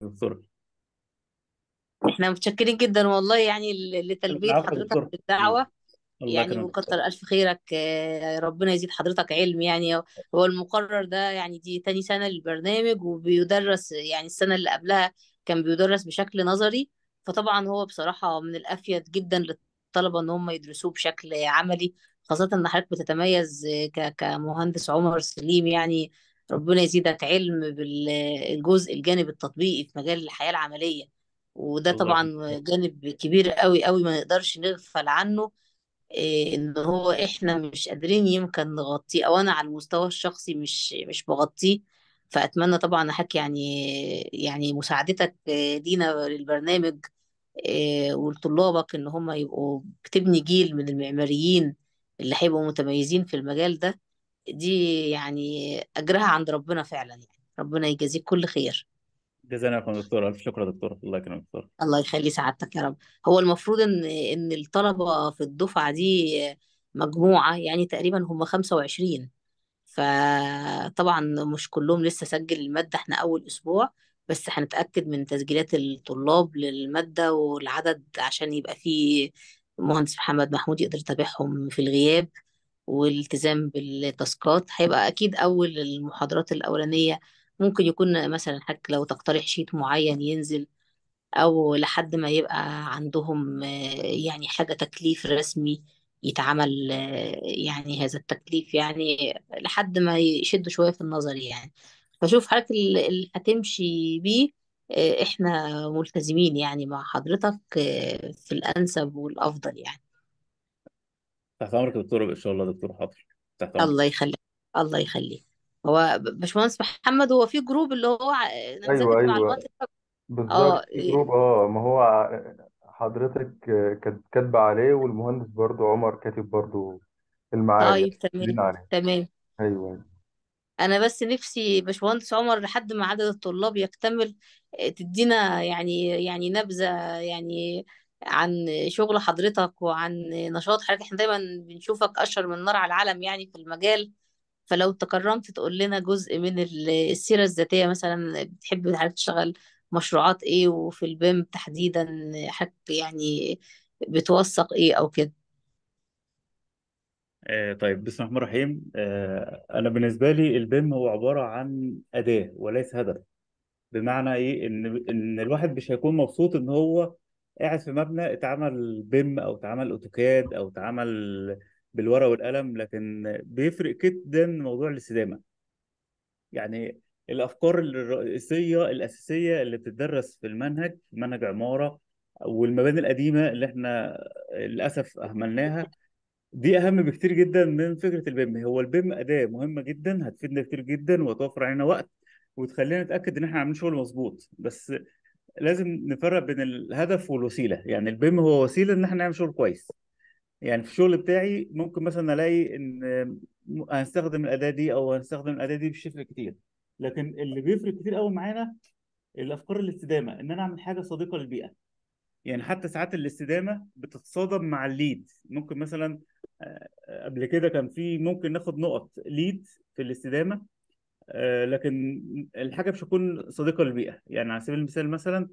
دكتور احنا متشكرين جدا والله يعني لتلبية حضرتك الدعوة الله يعني يكرمك وكتر ألف خيرك آه، ربنا يزيد حضرتك علم يعني هو المقرر ده يعني دي تاني سنة للبرنامج وبيدرس يعني السنة اللي قبلها كان بيدرس بشكل نظري فطبعا هو بصراحة من الأفيد جدا للطلبة إن هم يدرسوه بشكل عملي خاصة إن حضرتك بتتميز آه، كمهندس عمر سليم يعني ربنا يزيدك علم بالجزء الجانب التطبيقي في مجال الحياة العملية وده طبعا جانب كبير قوي قوي ما نقدرش نغفل عنه إيه، ان هو احنا مش قادرين يمكن نغطيه او انا على المستوى الشخصي مش مش بغطيه فاتمنى طبعا احكي يعني يعني مساعدتك لينا إيه، للبرنامج إيه، ولطلابك ان هم يبقوا تبني جيل من المعماريين اللي هيبقوا متميزين في المجال ده دي يعني أجرها عند ربنا فعلا يعني ربنا يجازيك كل خير الله يا دكتور ألف شكر دكتور الله يكرمك دكتور الله يخلي سعادتك يا رب هو المفروض إن إن الطلبة في الدفعة دي مجموعة يعني تقريبا هم 25 فطبعا مش كلهم لسه سجل المادة احنا أول أسبوع بس هنتأكد من تسجيلات الطلاب للمادة والعدد عشان يبقى فيه مهندس محمد محمود يقدر يتابعهم في الغياب والالتزام بالتاسكات هيبقى اكيد اول المحاضرات الاولانيه ممكن يكون مثلا حك لو تقترح شيت معين ينزل او لحد ما يبقى عندهم يعني حاجه تكليف رسمي يتعمل يعني هذا التكليف يعني لحد ما يشدوا شويه في النظر يعني فشوف حضرتك اللي هتمشي بيه احنا ملتزمين يعني مع حضرتك في الانسب والافضل يعني تحت امرك يا دكتوره ان شاء الله يا دكتور حاضر تحت امرك الله يخليك الله يخليك هو باشمهندس محمد هو في جروب اللي هو نزلت ايوه ايوه معلومات بالظبط اه جروب اه ما هو حضرتك كانت كاتبه عليه والمهندس برضو عمر كاتب برضو المعالي طيب تمام عليه تمام ايوه انا بس نفسي باشمهندس عمر لحد ما عدد الطلاب يكتمل تدينا يعني يعني نبذة يعني عن شغل حضرتك وعن نشاط حضرتك احنا دايما بنشوفك أشهر من نار على العلم يعني في المجال فلو تكرمت تقول لنا جزء من السيرة الذاتية مثلا بتحب حضرتك تشتغل مشروعات ايه وفي البيم تحديدا حضرتك يعني بتوثق ايه او كده آه، طيب بسم الله الرحمن الرحيم آه، أنا بالنسبة لي البيم هو عبارة عن أداة وليس هدف بمعنى إيه إن إن الواحد مش هيكون مبسوط إن هو قاعد في مبنى اتعمل بيم او اتعمل اوتوكاد او اتعمل بالورقه والقلم لكن بيفرق جدا موضوع الاستدامه يعني الافكار الرئيسيه الاساسيه اللي بتدرس في المنهج منهج عماره والمباني القديمه اللي احنا للاسف اهملناها دي اهم بكتير جدا من فكره البيم هو البيم اداه مهمه جدا هتفيدنا كتير جدا وتوفر علينا وقت وتخلينا نتاكد ان احنا عاملين شغل مظبوط بس لازم نفرق بين الهدف والوسيله يعني البيم هو وسيله ان احنا نعمل شغل كويس يعني في الشغل بتاعي ممكن مثلا الاقي ان هنستخدم الاداه دي او هنستخدم الاداه دي بشكل كتير لكن اللي بيفرق كتير قوي معانا الافكار الاستدامه ان انا اعمل حاجه صديقه للبيئه يعني حتى ساعات الاستدامه بتتصادم مع الليد ممكن مثلا آه، قبل كده كان في ممكن ناخد نقط ليد في الاستدامه آه، لكن الحاجه مش هتكون صديقه للبيئه يعني على سبيل المثال مثلا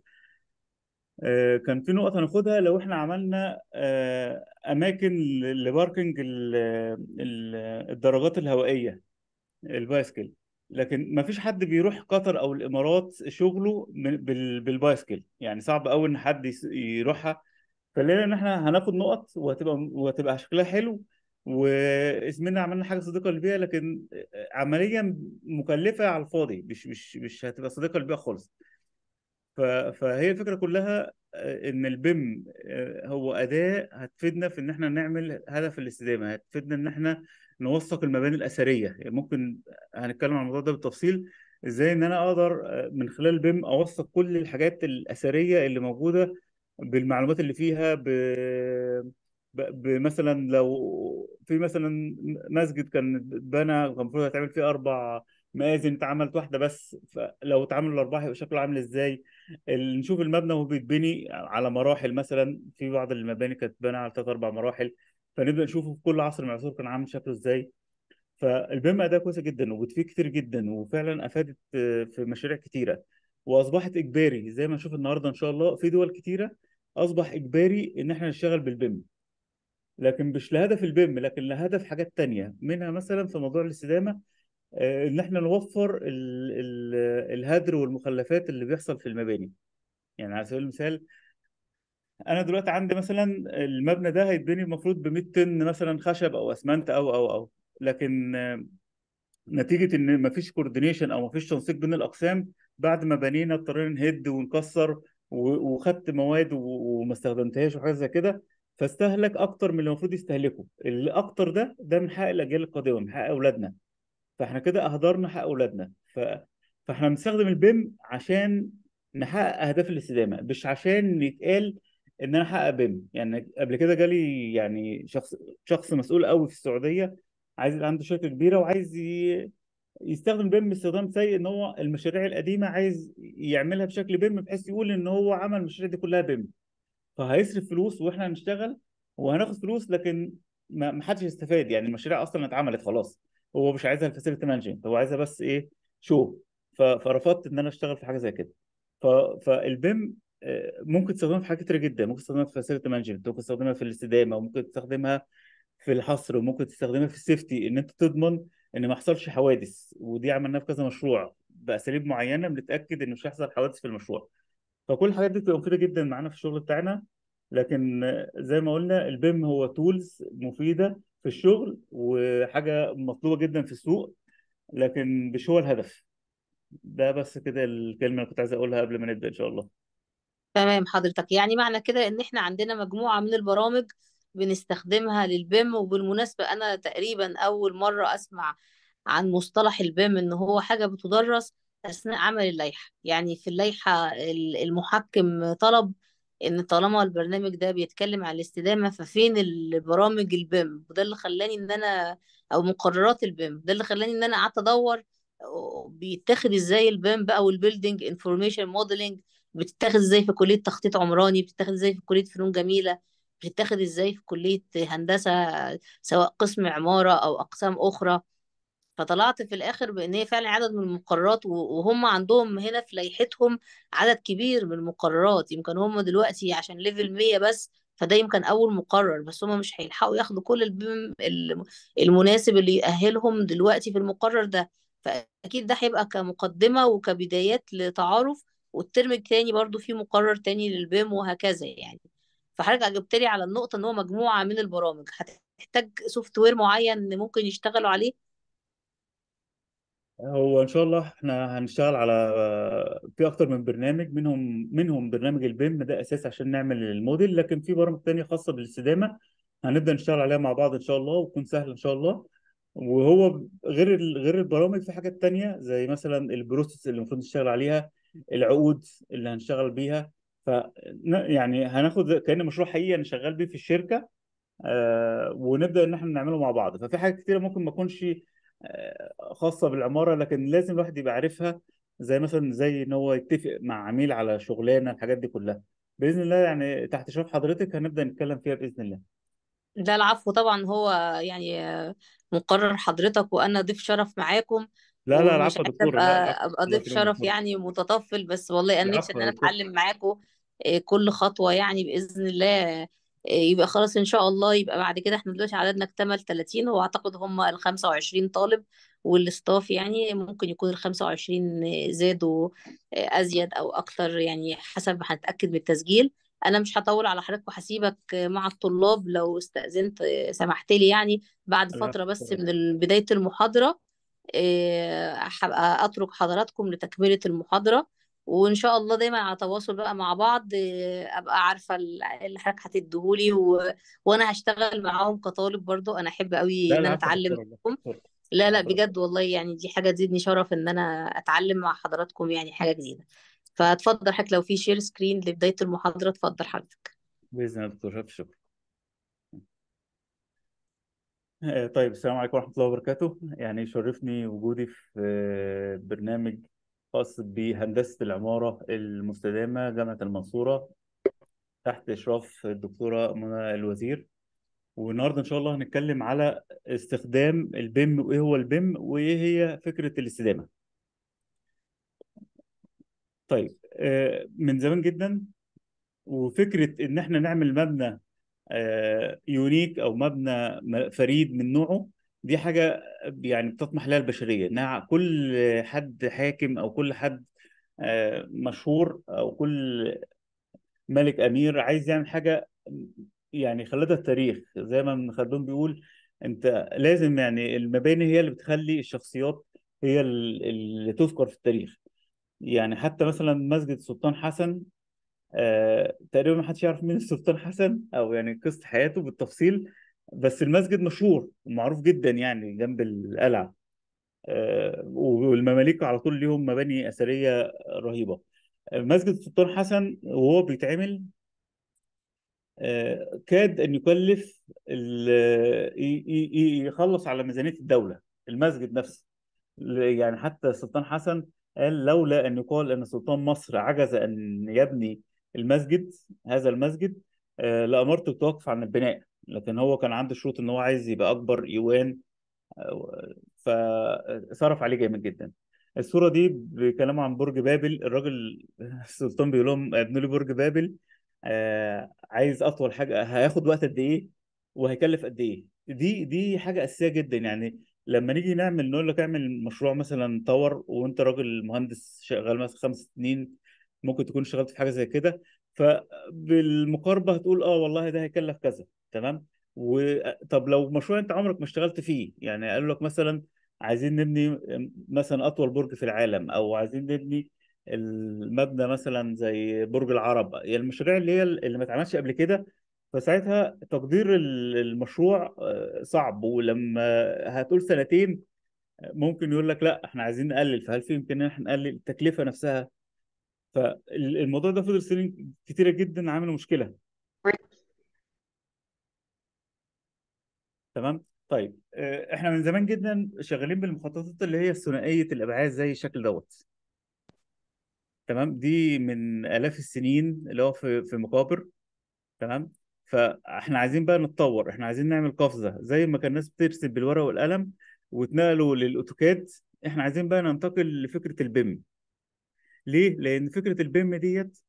آه، كان في نقطه هناخدها لو احنا عملنا آه، اماكن لباركنج الدرجات الهوائيه البايسكل لكن ما فيش حد بيروح قطر او الامارات شغله بالبايسكل يعني صعب قوي ان حد يروحها فلقينا ان احنا هناخد نقط وهتبقى وهتبقى شكلها حلو واسمنا عملنا حاجه صديقه للبيئه لكن عمليا مكلفه على الفاضي مش مش مش هتبقى صديقه للبيئه خالص فهي الفكره كلها آه، ان البيم آه، هو اداه هتفيدنا في ان احنا نعمل هدف الاستدامه هتفيدنا ان احنا نوثق المباني الاثريه يعني ممكن هنتكلم عن الموضوع ده بالتفصيل ازاي ان انا اقدر آه، من خلال بيم اوثق كل الحاجات الاثريه اللي موجوده بالمعلومات اللي فيها ب... مثلا لو في مثلا مسجد كان اتبنى كان المفروض هيتعمل فيه اربع مآذن اتعملت واحده بس فلو اتعملوا الاربعه هيبقى شكله عامل ازاي نشوف المبنى وهو بيتبني على مراحل مثلا في بعض المباني كانت بنى على ثلاث اربع مراحل فنبدا نشوفه في كل عصر من العصور كان عامل شكله ازاي فالبيم ده كويسه جدا وبتفيد كتير جدا وفعلا افادت في مشاريع كتيره واصبحت اجباري زي ما نشوف النهارده ان شاء الله في دول كتيره اصبح اجباري ان احنا نشتغل بالبيم لكن مش لهدف البيم لكن لهدف حاجات تانية منها مثلا في موضوع الاستدامه آه، ان احنا نوفر الـ الـ الهدر والمخلفات اللي بيحصل في المباني يعني على سبيل المثال انا دلوقتي عندي مثلا المبنى ده هيتبني المفروض ب 100 طن مثلا خشب او اسمنت او او او لكن آه، نتيجه ان مفيش كوردينيشن او مفيش تنسيق بين الاقسام بعد ما بنينا اضطرينا نهد ونكسر وخدت مواد وما استخدمتهاش وحاجات زي كده فاستهلك اكتر من اللي المفروض يستهلكه اللي اكتر ده ده من حق الاجيال القادمه من حق اولادنا فاحنا كده اهدرنا حق اولادنا ف... فاحنا بنستخدم البيم عشان نحقق اهداف الاستدامه مش عشان يتقال ان انا احقق بيم يعني قبل كده جالي يعني شخص شخص مسؤول قوي في السعوديه عايز عنده شركه كبيره وعايز ي... يستخدم بيم باستخدام سيء ان هو المشاريع القديمه عايز يعملها بشكل بيم بحيث يقول ان هو عمل المشاريع دي كلها بيم فهيصرف فلوس واحنا هنشتغل وهناخد فلوس لكن ما حدش يستفاد يعني المشاريع اصلا اتعملت خلاص هو مش عايزها الفاسيلتي مانجمنت هو عايزها بس ايه شو فرفضت ان انا اشتغل في حاجه زي كده فالبيم آه، ممكن تستخدمها في حاجات كتير جدا ممكن تستخدمها في فاسيلتي مانجمنت ممكن تستخدمها في الاستدامه وممكن تستخدمها في الحصر وممكن تستخدمها في السيفتي ان انت تضمن ان ما يحصلش حوادث ودي عملناها في كذا مشروع باساليب معينه بنتاكد ان مش هيحصل حوادث في المشروع فكل الحاجات دي بتبقى مفيده جدا معانا في الشغل بتاعنا لكن زي ما قلنا البيم هو تولز مفيده في الشغل وحاجه مطلوبه جدا في السوق لكن مش هو الهدف ده بس كده الكلمه اللي كنت عايز اقولها قبل ما نبدا ان شاء الله تمام حضرتك يعني معنى كده ان احنا عندنا مجموعه من البرامج بنستخدمها للبيم وبالمناسبه انا تقريبا اول مره اسمع عن مصطلح البيم ان هو حاجه بتدرس اثناء عمل اللائحه يعني في اللائحه المحكم طلب ان طالما البرنامج ده بيتكلم عن الاستدامه ففين البرامج البيم وده اللي خلاني ان انا او مقررات البيم ده اللي خلاني ان انا قعدت ادور بيتاخد ازاي البيم بقى والبيلدينج انفورميشن موديلنج بتتاخد ازاي في كليه تخطيط عمراني بتتاخد ازاي في كليه فنون جميله بتتاخد ازاي في كليه هندسه سواء قسم عماره او اقسام اخرى فطلعت في الاخر بان هي فعلا عدد من المقررات وهم عندهم هنا في لائحتهم عدد كبير من المقررات يمكن هم دلوقتي عشان ليفل 100 بس فده يمكن اول مقرر بس هم مش هيلحقوا ياخدوا كل المناسب اللي يأهلهم دلوقتي في المقرر ده فاكيد ده هيبقى كمقدمه وكبدايات لتعارف والترم الثاني برضو في مقرر تاني للبيم وهكذا يعني فحضرتك جبت لي على النقطه ان هو مجموعه من البرامج هتحتاج سوفت وير معين ممكن يشتغلوا عليه هو ان شاء الله احنا هنشتغل على آه، في اكتر من برنامج منهم منهم برنامج البيم ده اساس عشان نعمل الموديل لكن في برامج تانية خاصه بالاستدامه هنبدا نشتغل عليها مع بعض ان شاء الله وتكون سهله ان شاء الله وهو غير غير البرامج في حاجات تانية زي مثلا البروسيس اللي المفروض نشتغل عليها العقود اللي هنشتغل بيها ف يعني هناخد كان مشروع حقيقي انا شغال بيه في الشركه آه ونبدا ان احنا نعمله مع بعض ففي حاجات كتيره ممكن ما اكونش خاصه بالعماره لكن لازم الواحد يبقى عارفها زي مثلا زي ان هو يتفق مع عميل على شغلانه الحاجات دي كلها باذن الله يعني تحت شرف حضرتك هنبدا نتكلم فيها باذن الله لا العفو طبعا هو يعني مقرر حضرتك وانا ضيف شرف معاكم لا لا العفو يا دكتور ابقى ابقى ضيف شرف يعني متطفل بس والله انا نفسي ان انا اتعلم معاكم آه، كل خطوه يعني باذن الله يبقى خلاص ان شاء الله يبقى بعد كده احنا دلوقتي عددنا اكتمل 30 واعتقد هم ال 25 طالب والاستاف يعني ممكن يكون ال 25 زادوا ازيد او اكتر يعني حسب هنتاكد من التسجيل انا مش هطول على حضرتك وهسيبك مع الطلاب لو استاذنت سمحت لي يعني بعد فتره بس من بدايه المحاضره آه، هبقى اترك حضراتكم لتكمله المحاضره وان شاء الله دايما على تواصل بقى مع بعض ابقى عارفه اللي حضرتك هتديهولي و... وانا هشتغل معاهم كطالب برضو انا احب قوي لا ان انا لا اتعلم منكم لا لا بجد والله يعني دي حاجه تزيدني شرف ان انا اتعلم مع حضراتكم يعني حاجه جديده فاتفضل حضرتك لو في شير سكرين لبدايه المحاضره اتفضل حضرتك باذن الله دكتور شرف شكرا آه، طيب السلام عليكم ورحمه الله وبركاته يعني شرفني وجودي في برنامج خاص بهندسه العماره المستدامه جامعه المنصوره تحت اشراف الدكتوره منى الوزير والنهارده ان شاء الله هنتكلم على استخدام البيم وايه هو البيم وايه هي فكره الاستدامه طيب آه، من زمان جدا وفكره ان احنا نعمل مبنى آه، يونيك او مبنى فريد من نوعه دي حاجه يعني بتطمح لها البشريه انها كل حد حاكم او كل حد آه، مشهور او كل ملك امير عايز يعمل حاجه يعني خلتها التاريخ زي ما ابن خلدون بيقول انت لازم يعني المباني هي اللي بتخلي الشخصيات هي اللي تذكر في التاريخ يعني حتى مثلا مسجد السلطان حسن آه، تقريبا ما حدش يعرف مين السلطان حسن او يعني قصه حياته بالتفصيل بس المسجد مشهور ومعروف جدا يعني جنب القلعه آه، والمماليك على طول ليهم مباني اثريه رهيبه مسجد السلطان حسن وهو بيتعمل آه، كاد ان يكلف يخلص على ميزانيه الدوله المسجد نفسه يعني حتى السلطان حسن قال لولا ان يقال ان سلطان مصر عجز ان يبني المسجد هذا المسجد آه، لامرته توقف عن البناء لكن هو كان عنده شروط ان هو عايز يبقى اكبر ايوان فصرف عليه جامد جدا الصوره دي بكلام عن برج بابل الراجل السلطان بيقول لهم ابنوا لي برج بابل آه، عايز اطول حاجه هياخد وقت قد ايه وهيكلف قد ايه دي دي حاجه اساسيه جدا يعني لما نيجي نعمل نقول لك اعمل مشروع مثلا طور وانت راجل مهندس شغال مثلا خمس سنين ممكن تكون اشتغلت في حاجه زي كده فبالمقاربه هتقول اه والله ده هيكلف كذا تمام و... طب لو مشروع انت عمرك ما اشتغلت فيه يعني قالوا لك مثلا عايزين نبني مثلا اطول برج في العالم او عايزين نبني المبنى مثلا زي برج العرب يعني المشاريع اللي هي اللي ما اتعملش قبل كده فساعتها تقدير المشروع آه، صعب ولما هتقول سنتين ممكن يقول لك لا احنا عايزين نقلل فهل في امكانيه احنا نقلل التكلفه نفسها فالموضوع ده فضل سنين كتيره جدا عامل مشكله تمام طيب آه، احنا من زمان جدا شغالين بالمخططات اللي هي ثنائيه الابعاد زي الشكل دوت تمام دي من الاف السنين اللي هو في في مقابر تمام فاحنا عايزين بقى نتطور احنا عايزين نعمل قفزه زي ما كان الناس بترسم بالورقه والقلم وتنقلوا للاوتوكاد احنا عايزين بقى ننتقل لفكره البيم ليه لان فكره البيم ديت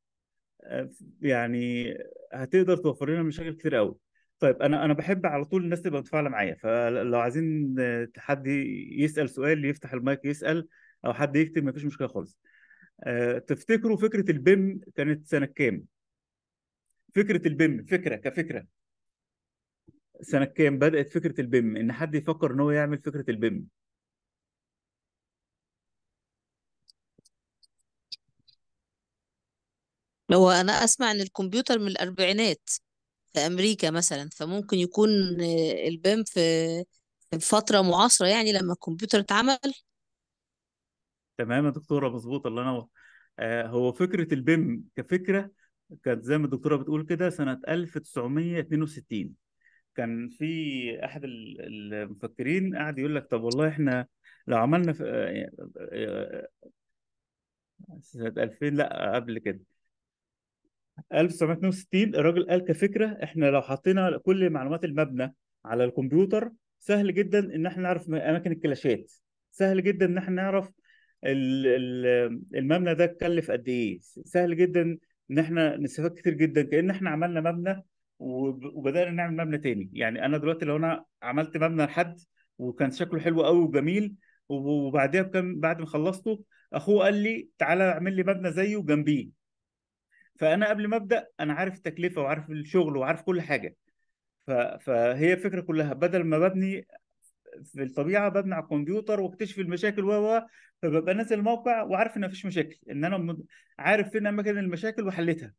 آه، يعني هتقدر توفر لنا مشاكل كتير قوي طيب انا انا بحب على طول الناس تبقى متفاعله معايا فلو عايزين حد يسال سؤال يفتح المايك يسال او حد يكتب مفيش مشكله خالص آه، تفتكروا فكره البيم كانت سنه كام فكره البيم فكره كفكره سنه كام بدات فكره البيم ان حد يفكر ان هو يعمل فكره البيم هو انا اسمع ان الكمبيوتر من الاربعينات في أمريكا مثلا فممكن يكون البيم في فترة معاصرة يعني لما الكمبيوتر اتعمل تمام يا دكتوره مظبوط الله ينور آه هو فكره البيم كفكره كانت زي ما الدكتوره بتقول كده سنه 1962 كان في احد المفكرين قاعد يقول لك طب والله احنا لو عملنا في آه، آه، آه، سنه 2000 لا قبل كده 1962 الراجل قال كفكره احنا لو حطينا كل معلومات المبنى على الكمبيوتر سهل جدا ان احنا نعرف اماكن الكلاشات سهل جدا ان احنا نعرف المبنى ده اتكلف قد ايه سهل جدا ان احنا نستفاد كتير جدا كان احنا عملنا مبنى وبدانا نعمل مبنى تاني يعني انا دلوقتي لو انا عملت مبنى لحد وكان شكله حلو قوي وجميل وبعدها بكم بعد ما خلصته اخوه قال لي تعالى اعمل لي مبنى زيه جنبيه فانا قبل ما ابدا انا عارف التكلفه وعارف الشغل وعارف كل حاجه ف... فهي الفكره كلها بدل ما ببني في الطبيعه ببني على الكمبيوتر واكتشف المشاكل و و فببقى نازل الموقع وعارف ان مفيش مشاكل ان انا عارف فين اماكن المشاكل وحلتها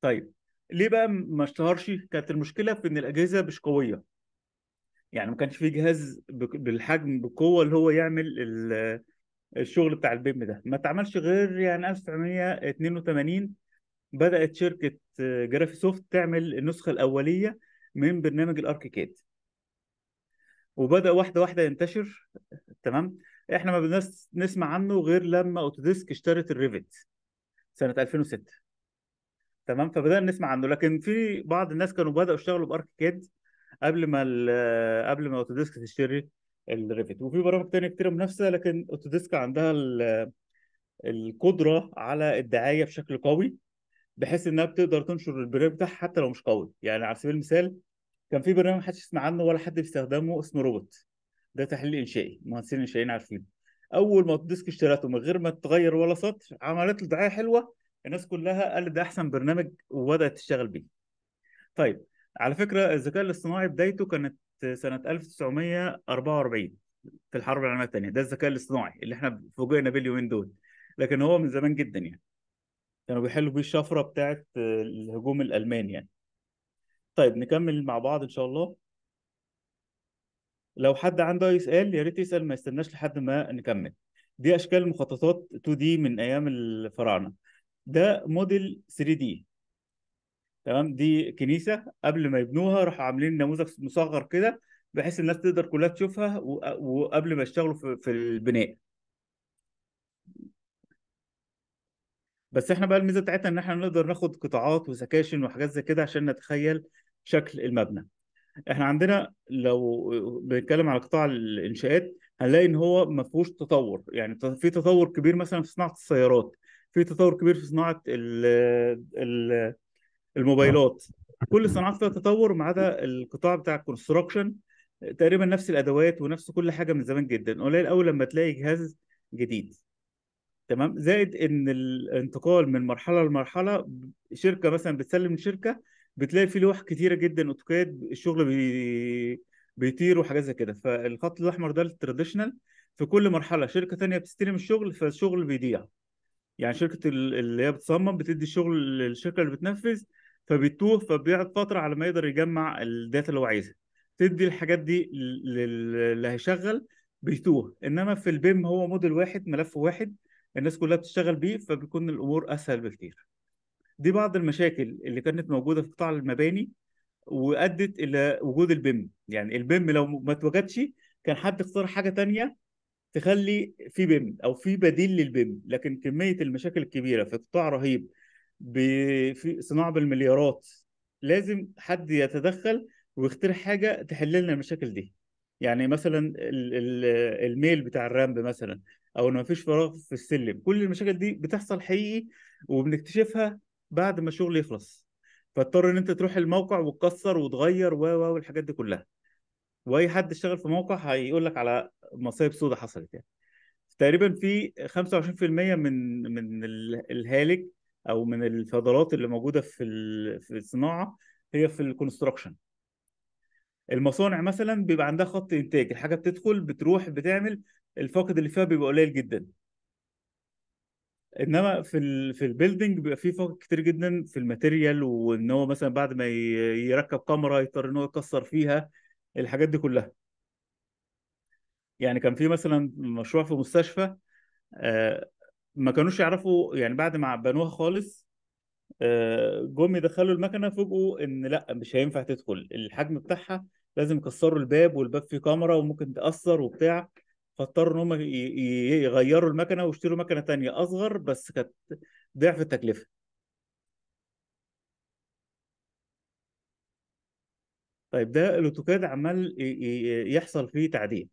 طيب ليه بقى ما اشتهرش كانت المشكله في ان الاجهزه مش قويه يعني ما كانش في جهاز بالحجم بالقوه اللي هو يعمل الشغل بتاع البيم ده ما اتعملش غير يعني 1982 بدات شركه آه، جرافي سوفت تعمل النسخه الاوليه من برنامج الاركيكاد وبدا واحده واحده ينتشر تمام احنا ما بنس نسمع عنه غير لما اوتوديسك اشترت الريفت سنه 2006 تمام فبدانا نسمع عنه لكن في بعض الناس كانوا بداوا يشتغلوا باركيكاد قبل ما آه، قبل ما اوتوديسك تشتري الريفت وفي برامج تانية كتير منافسه لكن اوتوديسك عندها القدره على الدعايه بشكل قوي بحيث انها بتقدر تنشر البرنامج بتاعها حتى لو مش قوي يعني على سبيل المثال كان في برنامج محدش يسمع عنه ولا حد بيستخدمه اسمه روبوت ده تحليل انشائي مهندسين انشائيين عارفينه اول ما اوتوديسك اشترته من غير ما تغير ولا سطر عملت له دعايه حلوه الناس كلها قالت ده احسن برنامج وبدات تشتغل بيه طيب على فكره الذكاء الاصطناعي بدايته كانت سنه 1944 في الحرب العالميه الثانيه ده الذكاء الاصطناعي اللي احنا فوجئنا بيه اليومين دول لكن هو من زمان جدا يعني كانوا بيحلوا بيه الشفره بتاعه آه، الهجوم الالماني يعني طيب نكمل مع بعض ان شاء الله لو حد عنده أي سؤال يا ريت يسال ما يستناش لحد ما نكمل دي اشكال مخططات 2 d من ايام الفراعنه ده موديل 3 d تمام دي كنيسه قبل ما يبنوها راحوا عاملين نموذج مصغر كده بحيث الناس تقدر كلها تشوفها وقبل ما يشتغلوا في, البناء بس احنا بقى الميزه بتاعتنا ان احنا نقدر ناخد قطاعات وسكاشن وحاجات زي كده عشان نتخيل شكل المبنى احنا عندنا لو بنتكلم على قطاع الانشاءات هنلاقي ان هو ما فيهوش تطور يعني في تطور كبير مثلا في صناعه السيارات في تطور كبير في صناعه ال الموبايلات آه. كل الصناعات فيها تطور ما عدا القطاع بتاع الكونستراكشن تقريبا نفس الادوات ونفس كل حاجه من زمان جدا قليل قوي لما تلاقي جهاز جديد تمام زائد ان الانتقال من مرحله لمرحله شركه مثلا بتسلم لشركه بتلاقي في لوح كتيره جدا اوتوكاد الشغل بي... بيطير وحاجات زي كده فالخط الاحمر ده التراديشنال في كل مرحله شركه ثانيه بتستلم الشغل فالشغل بيضيع يعني شركه اللي هي بتصمم بتدي الشغل للشركه اللي بتنفذ فبيتوه فبيقعد فتره على ما يقدر يجمع الداتا اللي هو عايزها تدي الحاجات دي اللي هيشغل بيتوه انما في البيم هو موديل واحد ملف واحد الناس كلها بتشتغل بيه فبيكون الامور اسهل بكتير دي بعض المشاكل اللي كانت موجوده في قطاع المباني وادت الى وجود البيم يعني البيم لو ما اتوجدش كان حد اختار حاجه تانية تخلي في بيم او في بديل للبيم لكن كميه المشاكل الكبيره في قطاع رهيب بصناعه بالمليارات لازم حد يتدخل ويخترع حاجه تحل لنا المشاكل دي يعني مثلا الميل بتاع الرامب مثلا او ان مفيش فراغ في السلم كل المشاكل دي بتحصل حقيقي وبنكتشفها بعد ما الشغل يخلص فاضطر ان انت تروح الموقع وتكسر وتغير و و والحاجات دي كلها واي حد اشتغل في موقع هيقول لك على مصايب سودة حصلت يعني تقريبا في 25% من من الهالك او من الفضلات اللي موجوده في في الصناعه هي في الكونستراكشن المصانع مثلا بيبقى عندها خط انتاج الحاجه بتدخل بتروح بتعمل الفاقد اللي فيها بيبقى قليل جدا انما في ال في البيلدنج بيبقى فيه فوق كتير جدا في الماتيريال وان هو مثلا بعد ما يركب كاميرا يضطر ان هو يكسر فيها الحاجات دي كلها يعني كان في مثلا مشروع في مستشفى آه، ما كانوش يعرفوا يعني بعد ما بنوها خالص آه، جم يدخلوا المكنه فوجئوا ان لا مش هينفع تدخل الحجم بتاعها لازم يكسروا الباب والباب فيه كاميرا وممكن تاثر وبتاع فاضطروا ان هم يغيروا المكنه ويشتروا مكنه تانية اصغر بس كانت ضعف التكلفه طيب ده الاوتوكاد عمال يحصل فيه تعديل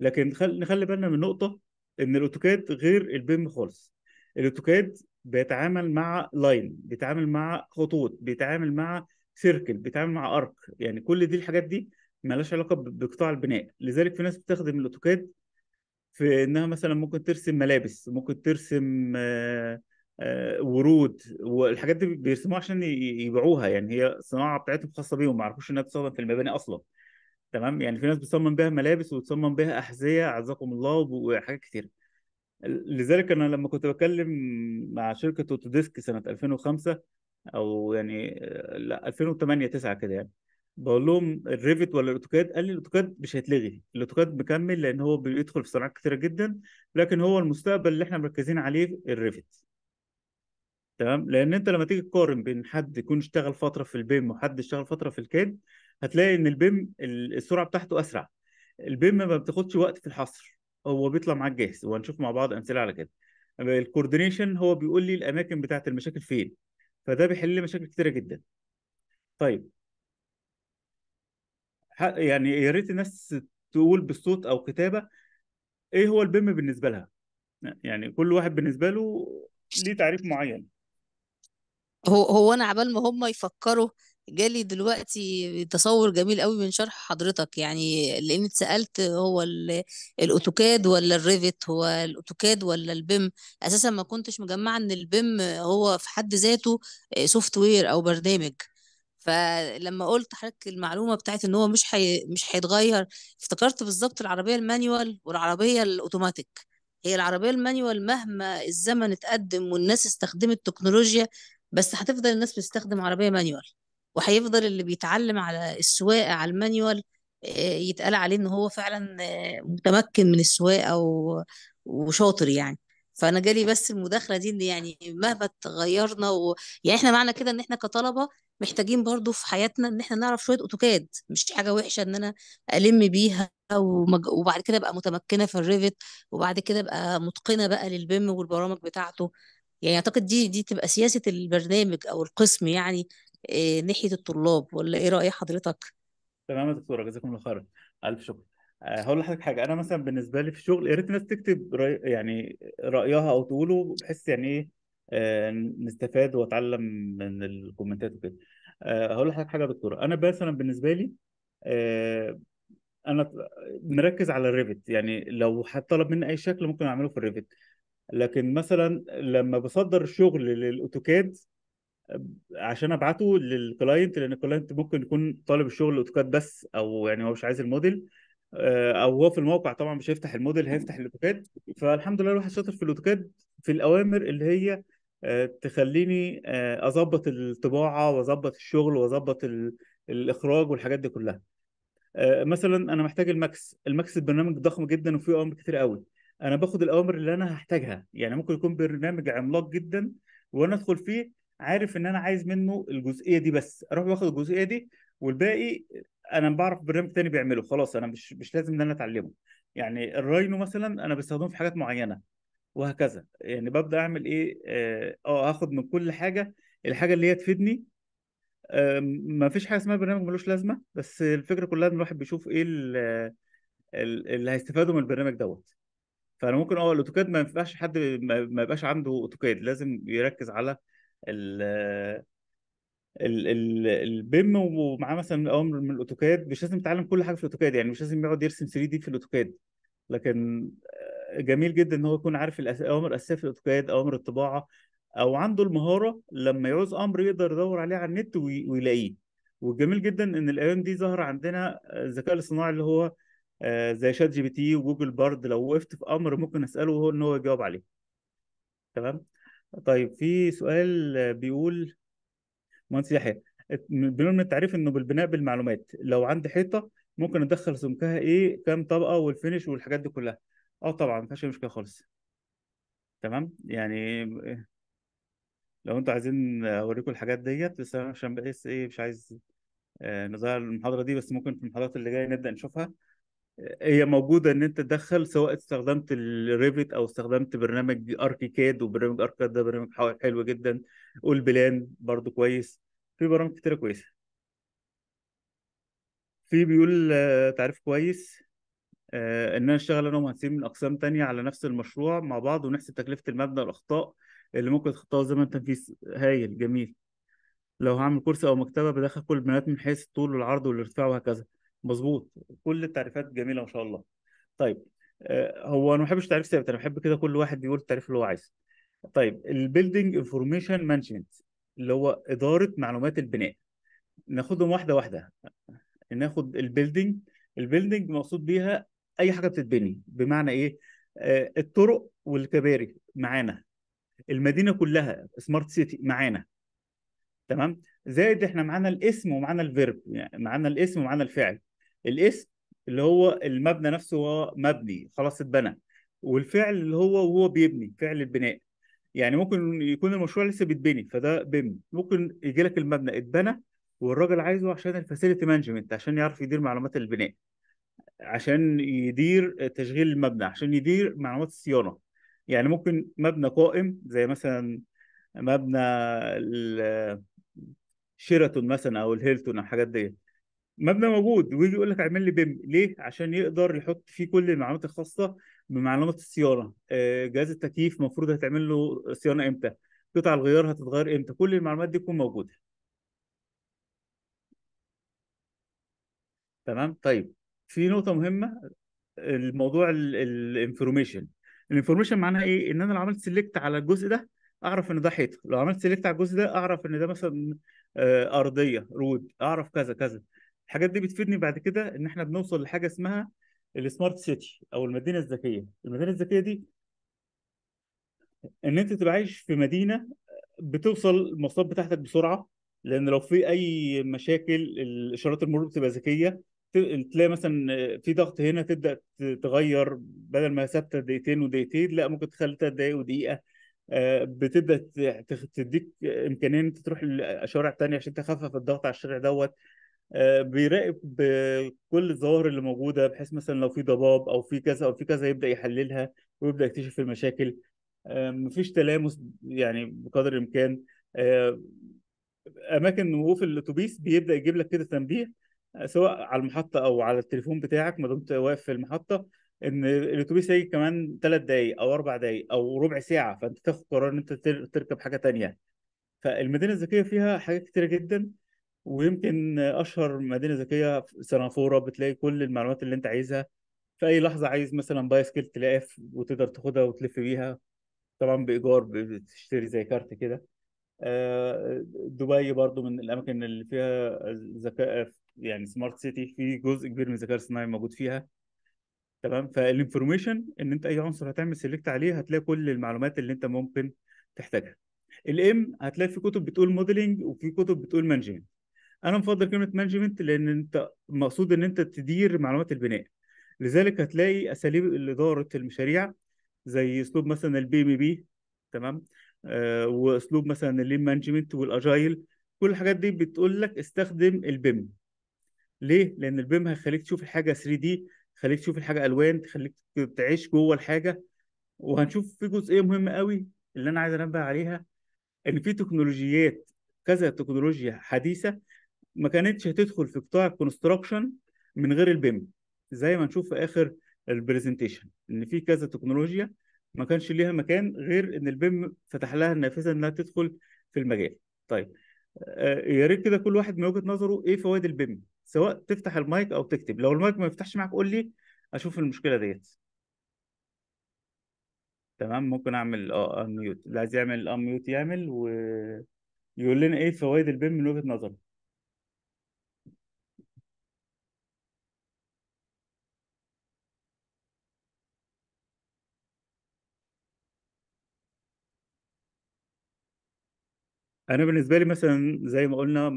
لكن نخلي بالنا من نقطه ان الاوتوكاد غير البيم خالص الاوتوكاد بيتعامل مع لاين بيتعامل مع خطوط بيتعامل مع سيركل بيتعامل مع ارك يعني كل دي الحاجات دي مالهاش علاقه بقطاع البناء لذلك في ناس بتستخدم الاوتوكاد في انها مثلا ممكن ترسم ملابس ممكن ترسم آه، آه، ورود والحاجات دي بيرسموها عشان يبيعوها يعني هي صناعه بتاعتهم خاصه بيهم ما يعرفوش انها بتستخدم في المباني اصلا تمام يعني في ناس بتصمم بيها ملابس وتصمم بيها احذيه اعزكم الله وحاجات كتير لذلك انا لما كنت بكلم مع شركه اوتوديسك سنه 2005 او يعني لا 2008 9 كده يعني بقول لهم الريفت ولا الاوتوكاد قال لي الاوتوكاد مش هيتلغي الاوتوكاد مكمل لان هو بيدخل في صناعات كتيره جدا لكن هو المستقبل اللي احنا مركزين عليه الريفت تمام لان انت لما تيجي تقارن بين حد يكون اشتغل فتره في البيم وحد اشتغل فتره في الكاد هتلاقي ان البيم السرعه بتاعته اسرع البيم ما بتاخدش وقت في الحصر هو بيطلع معاك جاهز وهنشوف مع بعض امثله على كده الكوردينيشن هو بيقول لي الاماكن بتاعه المشاكل فين فده بيحل لي مشاكل كتيره جدا طيب يعني يا ريت الناس تقول بالصوت او كتابه ايه هو البيم بالنسبه لها يعني كل واحد بالنسبه له ليه تعريف معين هو هو انا عبال ما هم يفكروا جالي دلوقتي تصور جميل قوي من شرح حضرتك يعني لان اتسالت هو الاوتوكاد ولا الريفت هو الاوتوكاد ولا البيم اساسا ما كنتش مجمعه ان البيم هو في حد ذاته سوفت وير او برنامج فلما قلت حضرتك المعلومه بتاعت ان هو مش حي... مش هيتغير افتكرت بالظبط العربيه المانيوال والعربيه الاوتوماتيك هي العربيه المانيوال مهما الزمن اتقدم والناس استخدمت تكنولوجيا بس هتفضل الناس بتستخدم عربيه مانيوال وهيفضل اللي بيتعلم على السواقه على المانيوال آه، يتقال عليه ان هو فعلا آه، متمكن من السواقه وشاطر يعني فانا جالي بس المداخله دي ان يعني مهما اتغيرنا و... يعني احنا معنى كده ان احنا كطلبه محتاجين برضو في حياتنا ان احنا نعرف شويه اوتوكاد مش حاجه وحشه ان انا الم بيها ومج... كده ابقى متمكنه في الريفت وبعد كده ابقى متقنه بقى للبيم والبرامج بتاعته يعني اعتقد دي دي تبقى سياسه البرنامج او القسم يعني آه، ناحية الطلاب ولا ايه رأي حضرتك؟ تمام يا دكتورة جزاكم الله خير ألف شكر آه، هقول لحضرتك حاجه انا مثلا بالنسبه لي في الشغل يا ريت الناس تكتب رأي يعني رايها او تقوله بحيث يعني ايه آه، نستفاد واتعلم من الكومنتات وكده هقول لحضرتك حاجه يا دكتوره انا مثلا بالنسبه لي انا مركز على الريفت يعني لو هطلب مني اي شكل ممكن اعمله في الريفت لكن مثلا لما بصدر الشغل للاوتوكاد عشان ابعته للكلاينت لان الكلاينت ممكن يكون طالب الشغل اوتوكاد بس او يعني هو مش عايز الموديل آه، او هو في الموقع طبعا مش هيفتح الموديل هيفتح الاوتوكاد فالحمد لله الواحد شاطر في الاوتوكاد في الاوامر اللي هي آه، تخليني آه، اظبط الطباعه واظبط الشغل واظبط الاخراج والحاجات دي كلها مثلا انا محتاج الماكس الماكس برنامج ضخم جدا وفيه اوامر كتير قوي انا باخد الاوامر اللي انا هحتاجها يعني ممكن يكون برنامج عملاق جدا وانا ادخل فيه عارف ان انا عايز منه الجزئيه دي بس اروح واخد الجزئيه دي والباقي انا بعرف برنامج تاني بيعمله خلاص انا مش مش لازم ان انا اتعلمه يعني الراينو مثلا انا بستخدمه في حاجات معينه وهكذا يعني ببدا اعمل ايه اه, آه، اخد من كل حاجه الحاجه اللي هي تفيدني ما فيش حاجه اسمها برنامج ملوش لازمه بس الفكره كلها ان الواحد بيشوف ايه اللي هيستفادوا من البرنامج دوت فانا ممكن اه الاوتوكاد ما ينفعش حد ما يبقاش عنده اوتوكاد لازم يركز على ال ال البيم ومعاه مثلا اوامر من الاوتوكاد مش لازم يتعلم كل حاجه في الاوتوكاد يعني مش لازم يقعد يرسم 3 دي في الاوتوكاد لكن آه، جميل جدا ان هو يكون عارف الاوامر الاساسيه في الاوتوكاد اوامر الطباعه او عنده المهاره لما يعوز امر يقدر يدور عليه على النت ويلاقيه والجميل جدا ان الايام دي ظهر عندنا آه، الذكاء الاصطناعي اللي هو آه، زي شات جي بي تي وجوجل بارد لو وقفت في امر ممكن اساله وهو ان هو يجاوب عليه تمام طيب في سؤال بيقول مهندس يحيى بنقول من التعريف انه بالبناء بالمعلومات لو عندي حيطه ممكن ادخل سمكها ايه كام طبقه والفينش والحاجات دي كلها اه طبعا ما فيهاش مشكله خالص تمام يعني لو انتوا عايزين اوريكم الحاجات ديت بس عشان بس ايه مش عايز آه، نظهر المحاضره دي بس ممكن في المحاضرات اللي جايه نبدا نشوفها هي موجوده ان انت تدخل سواء استخدمت الريفت او استخدمت برنامج اركي كاد وبرنامج اركي ده برنامج حلو جدا والبلان برضو كويس في برامج كتيره كويسه في بيقول آه، تعريف كويس آه، ان انا اشتغل انا ومهندسين من اقسام تانية على نفس المشروع مع بعض ونحسب تكلفه المبنى والاخطاء اللي ممكن تخطاها زمن التنفيذ هايل جميل لو هعمل كرسي او مكتبه بدخل كل البيانات من حيث الطول والعرض والارتفاع وهكذا مظبوط كل التعريفات جميله ما شاء الله طيب آه، هو انا ما بحبش تعريف ثابت انا بحب كده كل واحد بيقول التعريف اللي هو عايزه طيب البيلدينج انفورميشن مانجمنت اللي هو اداره معلومات البناء ناخدهم واحده واحده ناخد البيلدينج البيلدينج مقصود بيها اي حاجه بتتبني بمعنى ايه آه، الطرق والكباري معانا المدينه كلها سمارت سيتي معانا تمام زائد احنا معانا الاسم ومعانا الفيرب يعني معانا الاسم ومعانا الفعل الاسم اللي هو المبنى نفسه هو مبني خلاص اتبنى والفعل اللي هو وهو بيبني فعل البناء يعني ممكن يكون المشروع لسه بيتبني فده بيبني ممكن يجي لك المبنى اتبنى والراجل عايزه عشان الفاسيلتي مانجمنت عشان يعرف يدير معلومات البناء عشان يدير تشغيل المبنى عشان يدير معلومات الصيانه يعني ممكن مبنى قائم زي مثلا مبنى شيراتون مثلا او الهيلتون او الحاجات دي مبنى موجود ويجي يقول لك اعمل لي بيم ليه عشان يقدر يحط فيه كل المعلومات الخاصه بمعلومات الصيانه آه، جهاز التكييف المفروض هتعمل له صيانه امتى قطع الغيار هتتغير امتى كل المعلومات دي تكون موجوده تمام طيب في نقطه مهمه الموضوع الانفورميشن الانفورميشن معناها ايه ان انا لو عملت سيلكت على الجزء ده اعرف ان ده حيطه لو عملت سيلكت على الجزء ده اعرف ان ده مثلا آه، ارضيه رود اعرف كذا كذا الحاجات دي بتفيدني بعد كده ان احنا بنوصل لحاجه اسمها السمارت سيتي او المدينه الذكيه المدينه الذكيه دي ان انت تبقى عايش في مدينه بتوصل المواصلات بتاعتك بسرعه لان لو في اي مشاكل الاشارات المرور بتبقى ذكيه تلاقي مثلا في ضغط هنا تبدا تغير بدل ما ثابته دقيقتين ودقيقتين لا ممكن تخلي ثلاث دقائق ودقيقه آه، بتبدا تديك امكانيه ان انت تروح لشوارع ثانيه عشان تخفف الضغط على الشارع دوت آه، بيراقب كل الظواهر اللي موجوده بحيث مثلا لو في ضباب او في كذا او في كذا يبدا يحللها ويبدا يكتشف المشاكل آه، مفيش تلامس يعني بقدر الامكان آه، اماكن وقوف الاتوبيس بيبدا يجيب لك كده تنبيه سواء على المحطه او على التليفون بتاعك ما دمت واقف في المحطه ان الاتوبيس هيجي كمان ثلاث دقائق او اربع دقائق او ربع ساعه فانت تاخد قرار ان انت تركب حاجه تانية فالمدينه الذكيه فيها حاجات كتيره جدا ويمكن اشهر مدينه ذكيه سنغافوره بتلاقي كل المعلومات اللي انت عايزها في اي لحظه عايز مثلا بايسكل تلاقيها وتقدر تاخدها وتلف بيها طبعا بايجار بتشتري زي كارت كده آه، دبي برضو من الاماكن اللي فيها ذكاء يعني سمارت سيتي في جزء كبير من الذكاء الصناعي موجود فيها تمام فالانفورميشن ان انت اي عنصر هتعمل سيلكت عليه هتلاقي كل المعلومات اللي انت ممكن تحتاجها الام هتلاقي في كتب بتقول موديلنج وفي كتب بتقول مانجمنت انا مفضل كلمه مانجمنت لان انت مقصود ان انت تدير معلومات البناء لذلك هتلاقي اساليب اداره المشاريع زي اسلوب مثلا البي ام بي تمام آه، واسلوب مثلا اللين مانجمنت والاجايل كل الحاجات دي بتقول لك استخدم البيم ليه لان البيم هيخليك تشوف الحاجه 3 دي خليك تشوف الحاجه الوان تخليك تعيش جوه الحاجه وهنشوف في جزئيه مهمه قوي اللي انا عايز انبه عليها ان في تكنولوجيات كذا تكنولوجيا حديثه ما كانتش هتدخل في قطاع الكونستراكشن من غير البيم زي ما نشوف في اخر البرزنتيشن ان في كذا تكنولوجيا ما كانش ليها مكان غير ان البيم فتح لها النافذه انها تدخل في المجال طيب آه، يا ريت كده كل واحد من وجهه نظره ايه فوائد البيم سواء تفتح المايك او تكتب لو المايك ما يفتحش معاك قول لي اشوف المشكله ديت تمام ممكن اعمل اه انميوت اللي عايز يعمل انميوت يعمل ويقول لنا ايه فوائد البيم من وجهه نظره انا بالنسبه لي مثلا زي ما قلنا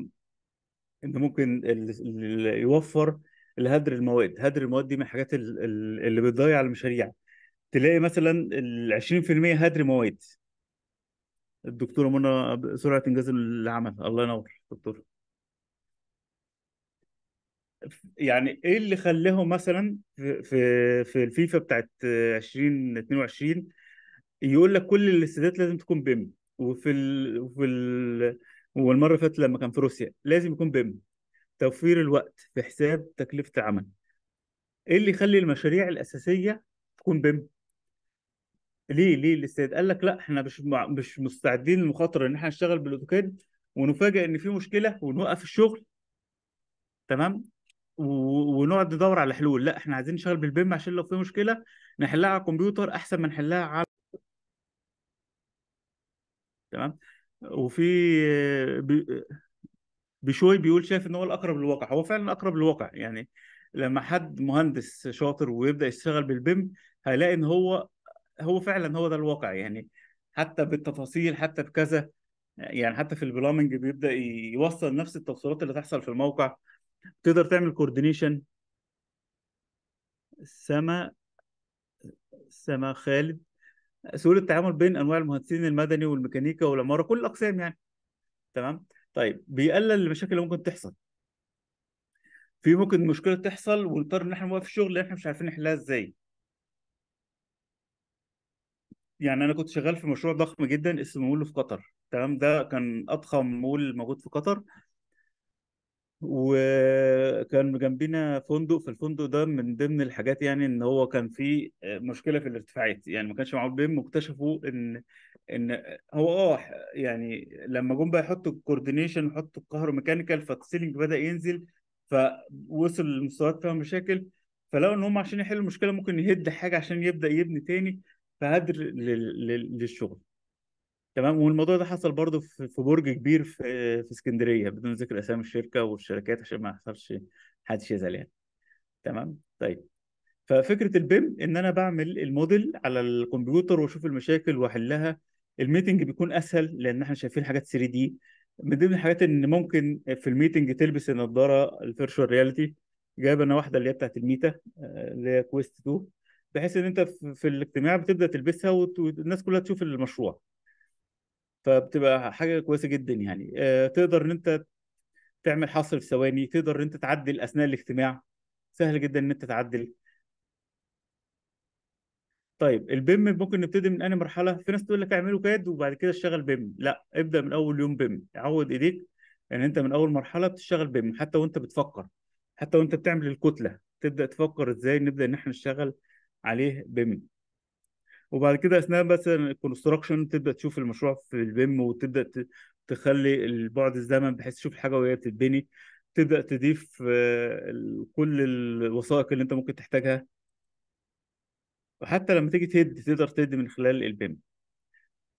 ان ممكن اللي يوفر الهدر المواد هدر المواد دي من الحاجات اللي بتضيع المشاريع تلاقي مثلا ال 20% هدر مواد الدكتوره منى سرعه انجاز العمل الله ينور دكتور يعني ايه اللي خلاهم مثلا في في, في الفيفا بتاعت 2022 يقول لك كل الاستادات لازم تكون بيم وفي ال... وفي ال... والمره اللي فاتت لما كان في روسيا لازم يكون بيم توفير الوقت في حساب تكلفه العمل ايه اللي يخلي المشاريع الاساسيه تكون بيم ليه ليه الاستاد قال لك لا احنا مش مش مستعدين للمخاطره ان احنا نشتغل بالاوتوكاد ونفاجئ ان في مشكله ونوقف الشغل تمام ونقعد ندور على حلول لا احنا عايزين نشتغل بالبيم عشان لو في مشكله نحلها على الكمبيوتر احسن ما نحلها على تمام وفي بشوي بيقول شايف ان هو الاقرب للواقع هو فعلا اقرب للواقع يعني لما حد مهندس شاطر ويبدا يشتغل بالبيم هيلاقي ان هو هو فعلا هو ده الواقع يعني حتى بالتفاصيل حتى بكذا يعني حتى في البلامنج بيبدا يوصل نفس التوصيلات اللي تحصل في الموقع تقدر تعمل كوردينيشن سما سما خالد سهوله التعامل بين انواع المهندسين المدني والميكانيكا والعماره كل الاقسام يعني تمام طيب بيقلل المشاكل اللي ممكن تحصل في ممكن مشكله تحصل ونضطر ان احنا نوقف الشغل لان احنا مش عارفين نحلها ازاي يعني انا كنت شغال في مشروع ضخم جدا اسمه مول في قطر تمام ده كان اضخم مول موجود في قطر وكان جنبينا فندق في الفندق ده من ضمن الحاجات يعني ان هو كان فيه آه، مشكله في الارتفاعات يعني ما كانش معمول بيم واكتشفوا ان ان هو اه يعني لما جم بقى يحطوا الكوردينيشن يحطوا الكهروميكانيكال فالسيلينج بدا ينزل فوصل لمستويات فيها مشاكل فلو ان هم عشان يحلوا المشكله ممكن يهد حاجه عشان يبدا يبني تاني فهدر للشغل تمام والموضوع ده حصل برضه في برج كبير في في اسكندريه بدون ذكر اسامي الشركه والشركات عشان ما يحصلش حدش يزعل يعني تمام طيب ففكره البيم ان انا بعمل الموديل على الكمبيوتر واشوف المشاكل واحلها الميتنج بيكون اسهل لان احنا شايفين حاجات 3 دي من ضمن الحاجات ان ممكن في الميتنج تلبس النضاره الفيرشوال رياليتي جايب انا واحده اللي هي بتاعت الميتا آه، اللي هي كويست 2 بحيث ان انت في الاجتماع بتبدا تلبسها والناس كلها تشوف المشروع فبتبقى حاجه كويسه جدا يعني آه، تقدر ان انت تعمل حصر في ثواني تقدر ان انت تعدل اثناء الاجتماع سهل جدا ان انت تعدل طيب البيم ممكن نبتدي من انهي مرحله في ناس تقول لك اعمله كاد وبعد كده اشتغل بيم لا ابدا من اول يوم بيم عود ايديك ان يعني انت من اول مرحله بتشتغل بيم حتى وانت بتفكر حتى وانت بتعمل الكتله تبدا تفكر ازاي نبدا ان احنا نشتغل عليه بيم وبعد كده اثناء مثلا الكونستراكشن تبدا تشوف المشروع في البيم وتبدا تخلي البعد الزمن بحيث تشوف الحاجه وهي بتتبني تبدا تضيف آه، كل الوثائق اللي انت ممكن تحتاجها وحتى لما تيجي تهد تقدر تهد من خلال البيم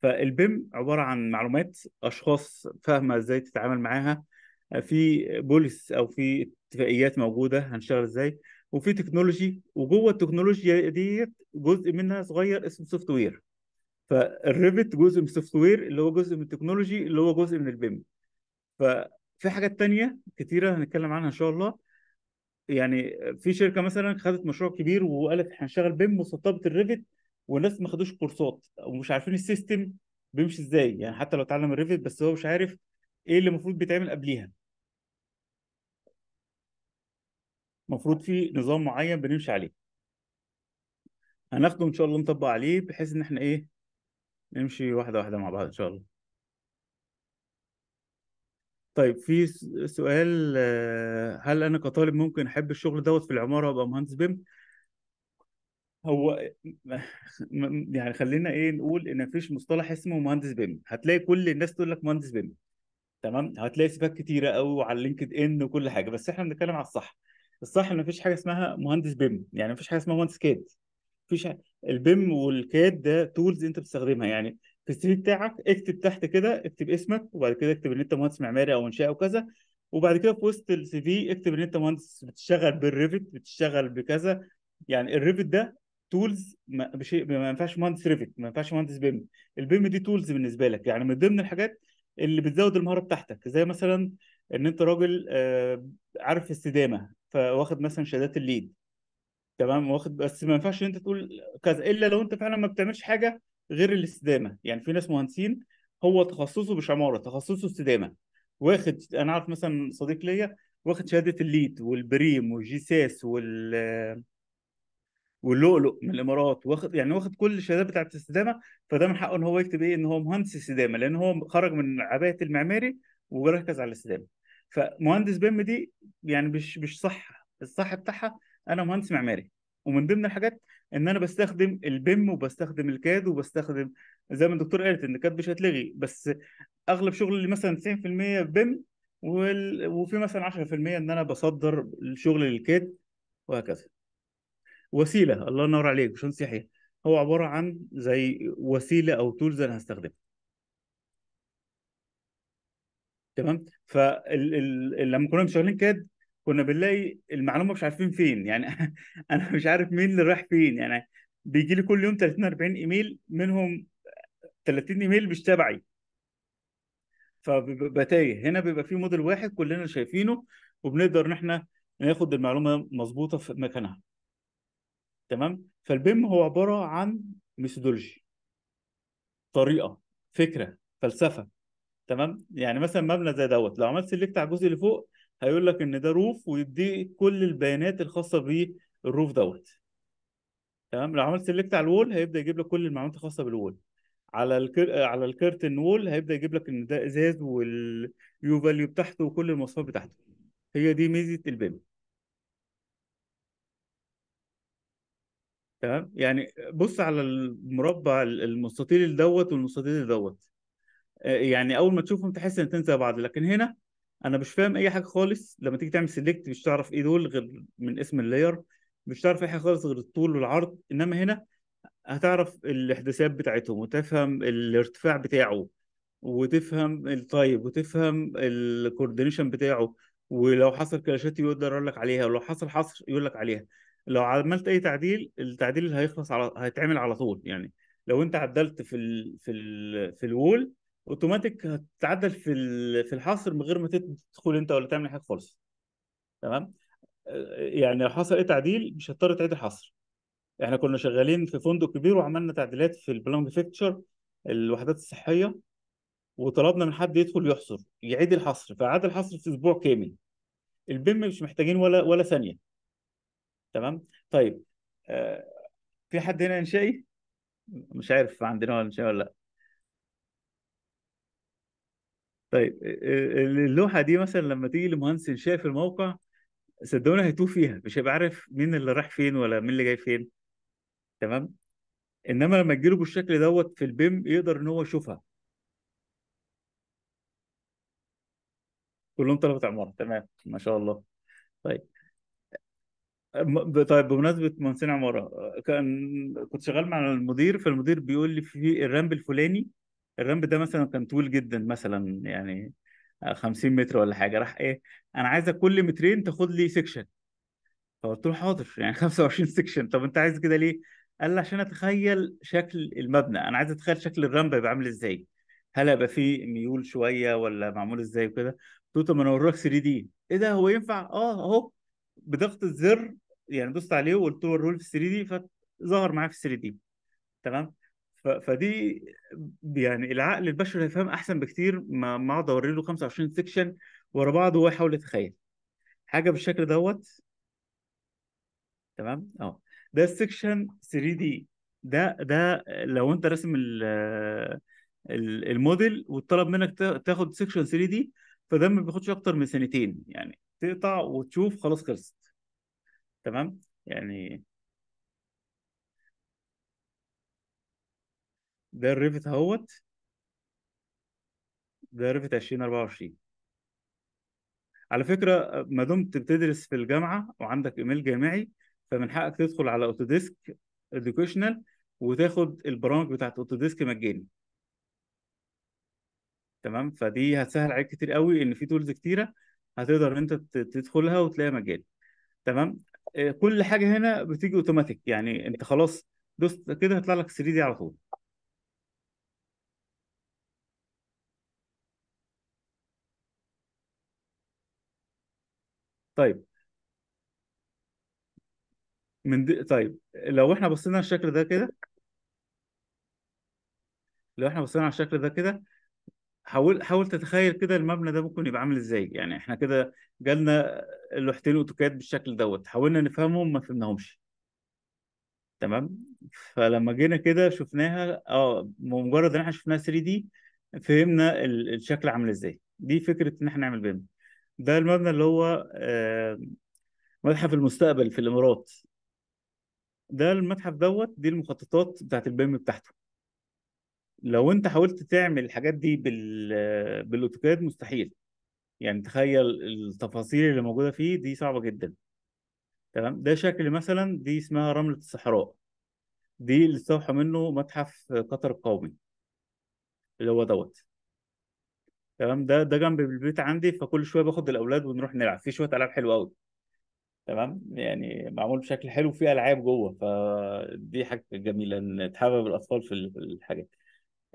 فالبيم عباره عن معلومات اشخاص فاهمه ازاي تتعامل معاها في بوليس او في اتفاقيات موجوده هنشتغل ازاي وفي تكنولوجي وجوه التكنولوجيا ديت جزء منها صغير اسمه سوفت وير فالريفت جزء من السوفت وير اللي هو جزء من التكنولوجي اللي هو جزء من البيم ففي حاجات تانية كتيرة هنتكلم عنها إن شاء الله يعني في شركة مثلا خدت مشروع كبير وقالت هنشغل بيم وسطبت الريفت والناس ما خدوش كورسات ومش عارفين السيستم بيمشي ازاي يعني حتى لو اتعلم الريفت بس هو مش عارف ايه اللي المفروض بيتعمل قبليها المفروض في نظام معين بنمشي عليه هناخده ان شاء الله نطبق عليه بحيث ان احنا ايه نمشي واحده واحده مع بعض ان شاء الله طيب في سؤال آه، هل انا كطالب ممكن احب الشغل دوت في العماره وابقى مهندس بيم هو يعني خلينا ايه نقول ان مفيش مصطلح اسمه مهندس بيم هتلاقي كل الناس تقول لك مهندس بيم تمام هتلاقي صفات كتيره قوي وعلى لينكد ان وكل حاجه بس احنا بنتكلم على الصح الصح ان مفيش حاجه اسمها مهندس بيم يعني مفيش حاجه اسمها مهندس كاد مفيش حاجة. البيم والكاد ده تولز انت بتستخدمها يعني في السي في بتاعك اكتب تحت كده اكتب اسمك وبعد كده اكتب ان انت مهندس معماري او انشاء او كذا وبعد كده في وسط السي في اكتب ان انت مهندس بتشتغل بالريفت بتشتغل بكذا يعني الريفت ده تولز ما, بشيء ما ينفعش مهندس ريفت ما ينفعش مهندس بيم البيم دي تولز بالنسبه لك يعني من ضمن الحاجات اللي بتزود المهاره بتاعتك زي مثلا ان انت راجل آه، عارف استدامه فواخد مثلا شهادات الليد تمام واخد بس ما ينفعش انت تقول كذا الا لو انت فعلا ما بتعملش حاجه غير الاستدامه يعني في ناس مهندسين هو تخصصه مش عماره تخصصه استدامه واخد انا عارف مثلا صديق ليا واخد شهاده الليد والبريم والجيساس وال واللؤلؤ من الامارات واخد يعني واخد كل الشهادات بتاعت الاستدامه فده من حقه ان هو يكتب ايه ان هو مهندس استدامه لان هو خرج من عبايه المعماري وركز على الاستدامه فمهندس بيم دي يعني مش مش صح الصح بتاعها انا مهندس معماري ومن ضمن الحاجات ان انا بستخدم البيم وبستخدم الكاد وبستخدم زي ما الدكتور قالت ان الكاد مش هتلغي بس اغلب شغلي مثلا 90% بيم وال... وفي مثلا 10% ان انا بصدر الشغل للكاد وهكذا وسيله الله ينور عليك مش نصيحه هو عباره عن زي وسيله او تولز انا هستخدمها تمام فلما كنا مشغلين كاد كنا بنلاقي المعلومه مش عارفين فين يعني انا مش عارف مين اللي رايح فين يعني بيجي لي كل يوم 30 40 ايميل منهم 30 ايميل مش تبعي فبتايه هنا بيبقى في موديل واحد كلنا شايفينه وبنقدر ان احنا ناخد المعلومه مظبوطه في مكانها تمام فالبيم هو عباره عن ميثودولوجي طريقه فكره فلسفه تمام يعني مثلا مبنى زي دوت لو عملت سيلكت على الجزء اللي فوق هيقول لك ان ده روف ويديك كل البيانات الخاصه بالروف دوت تمام لو عملت سيلكت على الوول هيبدا يجيب لك كل المعلومات الخاصه بالوول على الكر... على الكيرتن وول هيبدا يجيب لك ان ده ازاز واليو فاليو بتاعته وكل المواصفات بتاعته هي دي ميزه البيم تمام يعني بص على المربع المستطيل دوت والمستطيل دوت يعني اول ما تشوفهم تحس ان تنسى بعض لكن هنا انا مش فاهم اي حاجه خالص لما تيجي تعمل سيلكت مش تعرف ايه دول غير من اسم اللاير مش تعرف اي حاجه خالص غير الطول والعرض انما هنا هتعرف الاحداثات بتاعتهم وتفهم الارتفاع بتاعه وتفهم الطيب وتفهم الكوردينيشن بتاعه ولو حصل كلاشات يقدر يقول لك عليها ولو حصل حصر يقول لك عليها لو عملت اي تعديل التعديل هيخلص على هيتعمل على طول يعني لو انت عدلت في الـ في الـ في الوول اوتوماتيك هتتعدل في في الحصر من غير ما تدخل انت ولا تعمل حاجه خالص تمام آه، يعني لو حصل ايه تعديل مش هتضطر تعيد الحصر احنا كنا شغالين في فندق كبير وعملنا تعديلات في البلانج فيكتشر الوحدات الصحيه وطلبنا من حد يدخل يحصر يعيد الحصر فعاد الحصر في اسبوع كامل البيم مش محتاجين ولا ولا ثانيه تمام طيب آه في حد هنا انشائي مش عارف عندنا ولا انشائي ولا لا طيب آه، آه، اللوحه دي مثلا لما تيجي لمهندس انشاء في الموقع صدقوني هيتوه فيها مش هيبقى عارف مين اللي راح فين ولا مين اللي جاي فين تمام انما لما تجيله بالشكل دوت في البيم يقدر ان هو يشوفها كلهم طلبه عماره تمام ما شاء الله طيب آه، طيب بمناسبه مهندسين عماره كان كنت شغال مع المدير فالمدير بيقول لي في الرامب الفلاني الرمب ده مثلا كان طويل جدا مثلا يعني 50 متر ولا حاجه راح ايه انا عايزك كل مترين تاخد لي سيكشن فقلت له حاضر يعني 25 سيكشن طب انت عايز كده ليه؟ قال لي عشان اتخيل شكل المبنى انا عايز اتخيل شكل الرمب هيبقى عامل ازاي هل هيبقى فيه ميول شويه ولا معمول ازاي وكده قلت له طب انا اوريك 3 دي ايه ده هو ينفع اه اهو بضغط الزر يعني دوست عليه وقلت له وريه في 3 دي فظهر معايا في 3 دي تمام فدي يعني العقل البشري هيفهم احسن بكتير ما اقعد اوري له 25 سكشن ورا بعض وهو يحاول يتخيل حاجه بالشكل دوت تمام اه ده السكشن 3 دي ده ده لو انت راسم الموديل واتطلب منك تاخد سكشن 3 دي فده ما بياخدش اكتر من سنتين يعني تقطع وتشوف خلاص خلصت تمام يعني ده الريفت اهوت ده ريفت 2024 على فكره ما دمت بتدرس في الجامعه وعندك ايميل جامعي فمن حقك تدخل على اوتوديسك اديوكيشنال وتاخد البرامج بتاعت اوتوديسك مجاني تمام فدي هتسهل عليك كتير قوي ان في تولز كتيره هتقدر ان انت تدخلها وتلاقيها مجاني تمام آه، كل حاجه هنا بتيجي اوتوماتيك يعني انت خلاص دوست كده هيطلع لك 3 دي على طول طيب من دي... طيب لو احنا بصينا على الشكل ده كده لو احنا بصينا على الشكل ده كده حاول حاول تتخيل كده المبنى ده ممكن يبقى عامل ازاي يعني احنا كده جالنا لوحتين اوتوكاد بالشكل دوت حاولنا نفهمهم ما فهمناهمش تمام فلما جينا كده شفناها اه مجرد ان احنا شفناها 3 دي فهمنا الشكل عامل ازاي دي فكره ان احنا نعمل بيم ده المبنى اللي هو آه، متحف المستقبل في الامارات ده المتحف دوت دي المخططات بتاعت البيم بتاعته لو انت حاولت تعمل الحاجات دي بال بالاوتوكاد مستحيل يعني تخيل التفاصيل اللي موجوده فيه دي صعبه جدا تمام ده شكل مثلا دي اسمها رمله الصحراء دي اللي استوحى منه متحف قطر القومي اللي هو دوت تمام ده ده جنب البيت عندي فكل شويه باخد الاولاد ونروح نلعب في شويه العاب حلوه قوي تمام يعني معمول بشكل حلو في العاب جوه فدي حاجه جميله ان تحبب الاطفال في الحاجات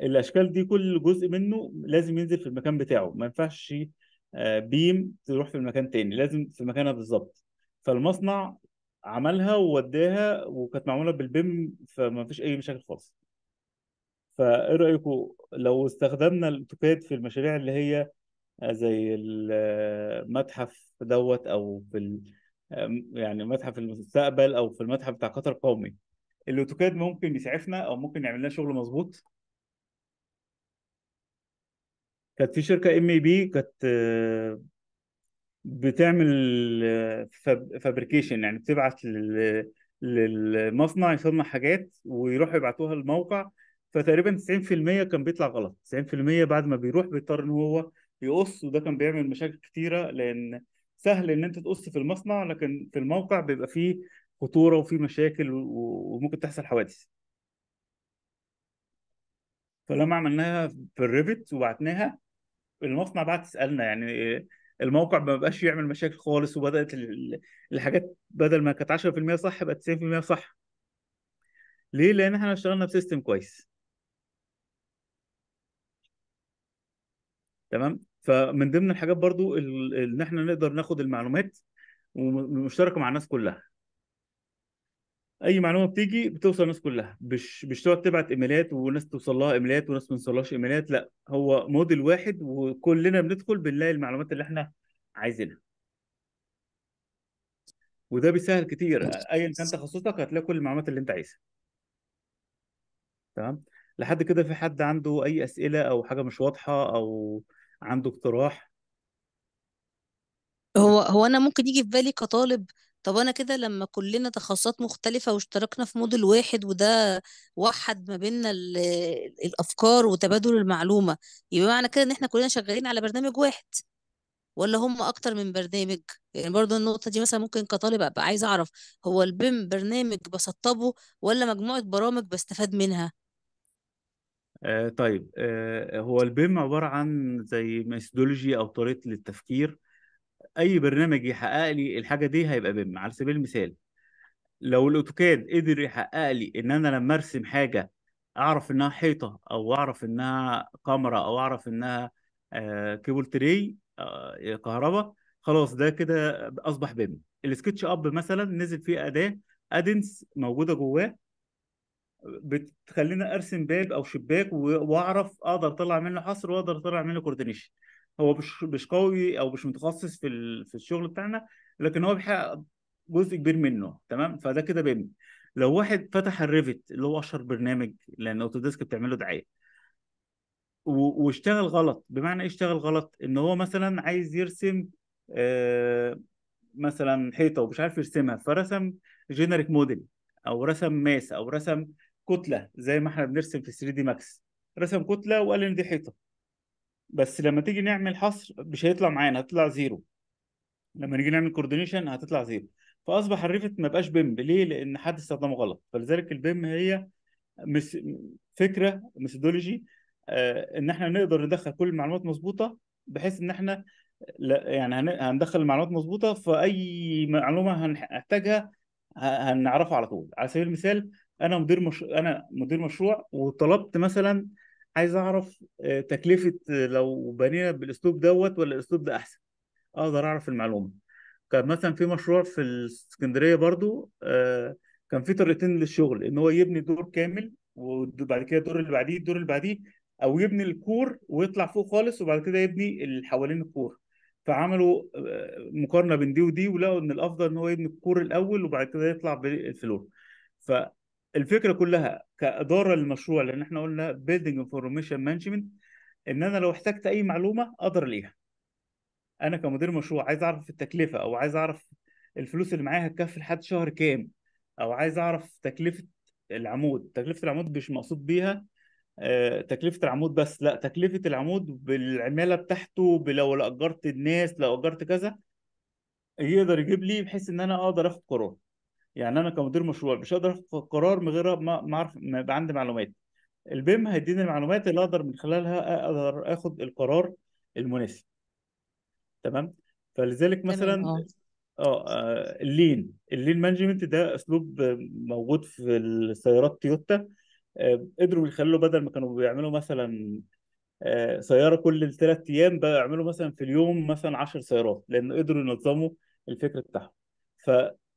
الاشكال دي كل جزء منه لازم ينزل في المكان بتاعه ما ينفعش آه، بيم تروح في المكان تاني لازم في مكانها بالظبط فالمصنع عملها ووداها وكانت معموله بالبيم فما فيش اي مشاكل خالص فايه رايكم لو استخدمنا الاوتوكاد في المشاريع اللي هي آه، زي المتحف آه، دوت او في يعني متحف المستقبل او في المتحف بتاع قطر القومي الاوتوكاد ممكن يسعفنا او ممكن يعمل لنا شغل مظبوط كانت في شركه ام اي بي كانت آه، بتعمل فابريكيشن يعني بتبعت للمصنع يصنع حاجات ويروحوا يبعتوها للموقع فتقريبا 90% كان بيطلع غلط 90% بعد ما بيروح بيضطر ان هو يقص وده كان بيعمل مشاكل كتيره لان سهل ان انت تقص في المصنع لكن في الموقع بيبقى فيه خطوره وفيه مشاكل وممكن تحصل حوادث فلما عملناها في الريفت وبعتناها المصنع بقى تسالنا يعني الموقع ما بقاش يعمل مشاكل خالص وبدات الحاجات بدل ما كانت 10% صح بقت 90% صح ليه لان احنا اشتغلنا بسيستم كويس تمام فمن ضمن الحاجات برضو ان احنا نقدر ناخد المعلومات ومشتركه مع الناس كلها اي معلومه بتيجي بتوصل الناس كلها مش مش تقعد تبعت ايميلات وناس توصل لها ايميلات وناس ما توصلهاش ايميلات لا هو موديل واحد وكلنا بندخل بنلاقي المعلومات اللي احنا عايزينها وده بيسهل كتير ايا كان تخصصك هتلاقي كل المعلومات اللي انت عايزها تمام لحد كده في حد عنده اي اسئله او حاجه مش واضحه او عنده اقتراح هو هو انا ممكن يجي في بالي كطالب طب انا كده لما كلنا تخصصات مختلفة واشتركنا في موديل واحد وده وحد ما بيننا الافكار وتبادل المعلومة يبقى معنى كده ان احنا كلنا شغالين على برنامج واحد ولا هم اكتر من برنامج يعني برضو النقطة دي مثلا ممكن كطالب ابقى عايزة اعرف هو البيم برنامج بسطبه ولا مجموعة برامج بستفاد منها آه طيب آه هو البيم عباره عن زي ميثودولوجي او طريقه للتفكير اي برنامج يحقق لي الحاجه دي هيبقى بيم على سبيل المثال لو الاوتوكاد قدر يحقق لي ان انا لما ارسم حاجه اعرف انها حيطه او اعرف انها كاميرا او اعرف انها آه كيبل تري آه كهرباء خلاص ده كده اصبح بيم السكتش اب مثلا نزل فيه اداه ادنس موجوده جواه بتخليني ارسم باب او شباك واعرف اقدر اطلع منه حصر واقدر اطلع منه كوردينيشن هو مش مش قوي او مش متخصص في في الشغل بتاعنا لكن هو بيحقق جزء كبير منه تمام فده كده بيبني لو واحد فتح الريفت اللي هو اشهر برنامج لان اوتوديسك بتعمله دعايه واشتغل غلط بمعنى ايه اشتغل غلط ان هو مثلا عايز يرسم آه مثلا حيطه ومش عارف يرسمها فرسم جينيريك موديل او رسم ماس او رسم كتله زي ما احنا بنرسم في 3 دي ماكس رسم كتله وقال ان دي حيطه بس لما تيجي نعمل حصر مش هيطلع معانا هتطلع زيرو لما نيجي نعمل كوردينيشن هتطلع زيرو فاصبح الريفت ما بقاش بيم ليه لان حد استخدمه غلط فلذلك البيم هي مس... فكره ميثودولوجي آه ان احنا نقدر ندخل كل المعلومات مظبوطه بحيث ان احنا لا يعني هندخل المعلومات مظبوطه فاي معلومه هنحتاجها هنعرفها على طول على سبيل المثال انا مدير مش... انا مدير مشروع وطلبت مثلا عايز اعرف آه، تكلفه آه، لو بنينا بالاسلوب دوت ولا الاسلوب ده احسن اقدر اعرف المعلومه كان مثلا في مشروع في الاسكندريه برضو آه، كان في طريقتين للشغل ان هو يبني دور كامل وبعد كده الدور اللي بعديه الدور اللي بعديه او يبني الكور ويطلع فوق خالص وبعد كده يبني اللي حوالين الكور فعملوا مقارنه بين دي ودي ولقوا ان الافضل ان هو يبني الكور الاول وبعد كده يطلع بالفلور ف الفكره كلها كاداره للمشروع لان احنا قلنا بيلدنج انفورميشن مانجمنت ان انا لو احتجت اي معلومه اقدر ليها انا كمدير مشروع عايز اعرف التكلفه او عايز اعرف الفلوس اللي معايا هتكفي لحد شهر كام او عايز اعرف تكلفه العمود تكلفه العمود مش مقصود بيها آه، تكلفه العمود بس لا تكلفه العمود بالعماله بتاعته لو اجرت الناس لو اجرت كذا يقدر يجيب لي بحيث ان انا اقدر اخد قرار يعني انا كمدير مشروع مش هقدر اخد قرار من غير ما اعرف ما يبقى عندي معلومات البيم هيديني المعلومات اللي اقدر من خلالها اقدر اخد القرار المناسب تمام فلذلك مثلا آه. آه،, اه اللين اللين مانجمنت ده اسلوب موجود في السيارات تويوتا آه، قدروا يخلوا بدل ما كانوا بيعملوا مثلا سياره كل ثلاث ايام بقى يعملوا مثلا في اليوم مثلا 10 سيارات لان قدروا ينظموا الفكره بتاعهم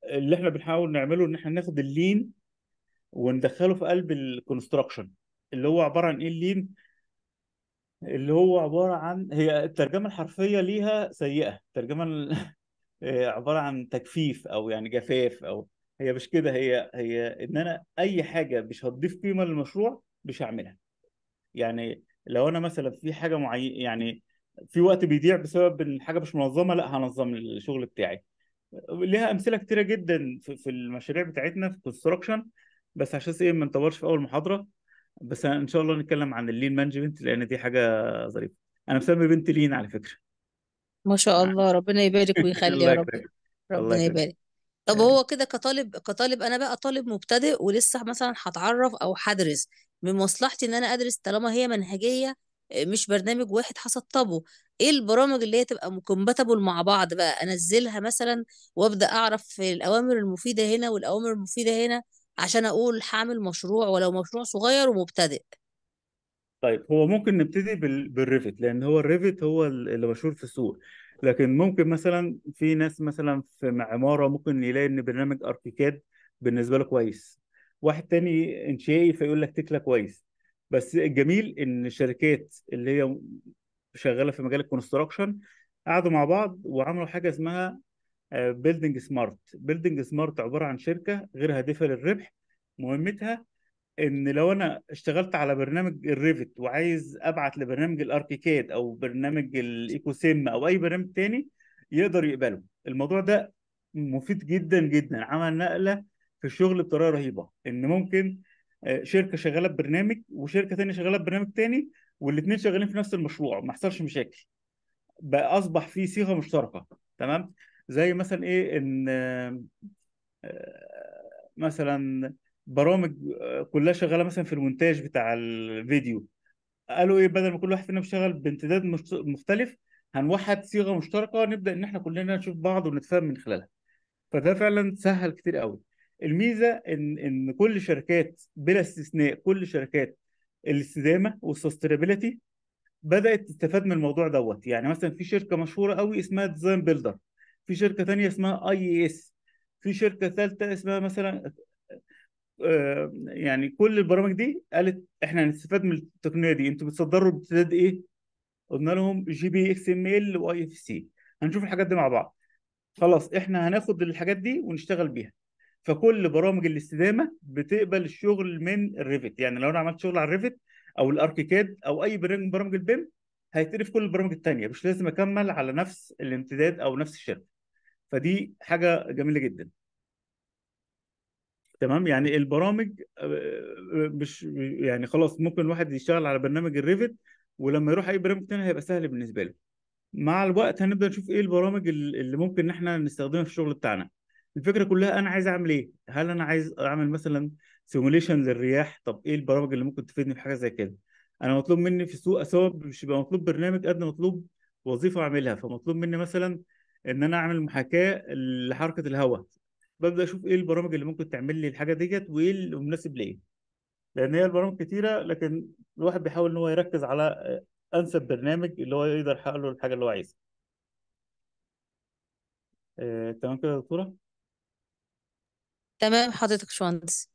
اللي احنا بنحاول نعمله ان احنا ناخد اللين وندخله في قلب الكونستراكشن اللي هو عباره عن ايه اللين اللي هو عباره عن هي الترجمه الحرفيه ليها سيئه الترجمه آه، عباره عن تجفيف او يعني جفاف او هي مش كده هي هي ان انا اي حاجه مش هتضيف قيمه للمشروع مش هعملها يعني لو انا مثلا في حاجه معينه يعني في وقت بيضيع بسبب ان حاجه مش منظمه لا هنظم الشغل بتاعي ليها امثله كتيره جدا في المشاريع بتاعتنا في الكونستراكشن بس عشان ايه ما نطورش في اول محاضره بس ان شاء الله نتكلم عن اللين مانجمنت لان دي حاجه ظريفه انا مسمي بنت لين على فكره ما شاء الله ربنا يبارك ويخلي يا رب ربنا يبارك طب هو كده كطالب كطالب انا بقى طالب مبتدئ ولسه مثلا هتعرف او هدرس من مصلحتي ان انا ادرس طالما هي منهجيه مش برنامج واحد هسطبه ايه البرامج اللي هي تبقى كومباتبل مع بعض بقى انزلها مثلا وابدا اعرف الاوامر المفيده هنا والاوامر المفيده هنا عشان اقول هعمل مشروع ولو مشروع صغير ومبتدئ طيب هو ممكن نبتدي بالريفت لان هو الريفت هو اللي مشهور في السوق لكن ممكن مثلا في ناس مثلا في عماره ممكن يلاقي ان برنامج اركيكاد بالنسبه له كويس واحد تاني انشائي فيقول لك تكلا كويس بس الجميل ان الشركات اللي هي شغاله في مجال الكونستراكشن قعدوا مع بعض وعملوا حاجه اسمها بيلدنج سمارت بيلدنج سمارت عباره عن شركه غير هادفه للربح مهمتها ان لو انا اشتغلت على برنامج الريفت وعايز ابعت لبرنامج الاركيكاد او برنامج الايكو سيم او اي برنامج تاني يقدر يقبله الموضوع ده مفيد جدا جدا عمل نقله في الشغل بطريقه رهيبه ان ممكن آه، شركه شغاله ببرنامج وشركه ثانيه شغاله ببرنامج ثاني والاثنين شغالين في نفس المشروع ما حصلش مشاكل بقى اصبح في صيغه مشتركه تمام زي مثلا ايه ان آه، مثلا برامج آه، كلها شغاله مثلا في المونتاج بتاع الفيديو قالوا ايه بدل ما كل واحد فينا بيشتغل بامتداد مختلف هنوحد صيغه مشتركه نبدا ان احنا كلنا نشوف بعض ونتفاهم من خلالها فده فعلا سهل كتير قوي الميزه ان ان كل شركات بلا استثناء كل شركات الاستدامه والسستينابيلتي بدات تستفاد من الموضوع دوت يعني مثلا في شركه مشهوره قوي اسمها ديزاين بيلدر في شركه ثانيه اسمها اي اس في شركه ثالثه اسمها مثلا آه، يعني كل البرامج دي قالت احنا هنستفاد من التقنيه دي انتوا بتصدروا بامتداد ايه؟ قلنا لهم جي بي اكس ام ال واي اف سي هنشوف الحاجات دي مع بعض خلاص احنا هناخد الحاجات دي ونشتغل بيها فكل برامج الاستدامه بتقبل الشغل من الريفت يعني لو انا عملت شغل على الريفت او الاركيكاد او اي برنامج من برامج البيم هيتقري في كل البرامج الثانيه مش لازم اكمل على نفس الامتداد او نفس الشركه فدي حاجه جميله جدا تمام يعني البرامج آه، مش يعني خلاص ممكن الواحد يشتغل على برنامج الريفت ولما يروح اي برنامج تاني هيبقى سهل بالنسبه له مع الوقت هنبدا نشوف ايه البرامج اللي ممكن ان احنا نستخدمها في الشغل بتاعنا الفكره كلها انا عايز اعمل ايه هل انا عايز اعمل مثلا سيموليشن للرياح طب ايه البرامج اللي ممكن تفيدني في حاجه زي كده انا مطلوب مني في السوق اسوق مش يبقى مطلوب برنامج قد مطلوب وظيفه اعملها فمطلوب مني مثلا ان انا اعمل محاكاه لحركه الهواء ببدا اشوف ايه البرامج اللي ممكن تعمل لي الحاجه ديت وايه المناسب ليه لان هي البرامج كتيره لكن الواحد بيحاول ان هو يركز على انسب برنامج اللي هو يقدر يحقق له الحاجه اللي هو عايزها آه، تمام كده يا دكتوره تمام حضرتك يا باشمهندس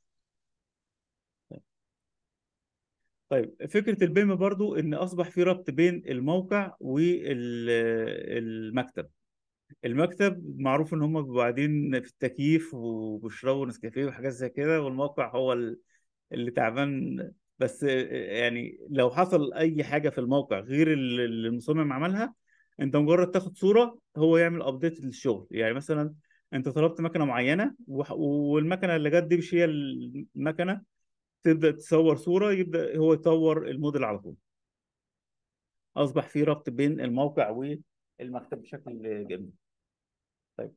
طيب فكرة البيم برضو إن أصبح في ربط بين الموقع والمكتب المكتب معروف إن هم بيبقوا قاعدين في التكييف وبيشربوا نسكافيه وحاجات زي كده والموقع هو اللي تعبان بس يعني لو حصل أي حاجة في الموقع غير اللي المصمم عملها أنت مجرد تاخد صورة هو يعمل أبديت للشغل يعني مثلا انت طلبت مكنه معينه والمكنه اللي جت دي مش هي المكنه تبدا تصور صوره يبدا هو يطور الموديل على طول اصبح في ربط بين الموقع والمكتب بشكل جميل طيب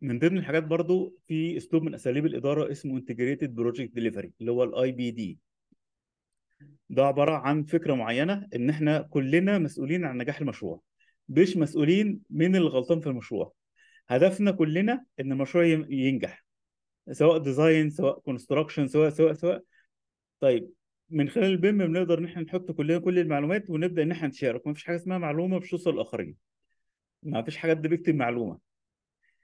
من ضمن الحاجات برضو في اسلوب من اساليب الاداره اسمه انتجريتد بروجكت ديليفري اللي هو الاي بي دي ده عباره عن فكره معينه ان احنا كلنا مسؤولين عن نجاح المشروع مش مسؤولين مين اللي غلطان في المشروع هدفنا كلنا ان المشروع ينجح سواء ديزاين سواء كونستراكشن سواء سواء سواء طيب من خلال البيم بنقدر ان احنا نحط كلنا كل المعلومات ونبدا ان احنا نشارك ما فيش حاجه اسمها معلومه توصل الاخرين ما فيش حاجه حد بيكتب معلومه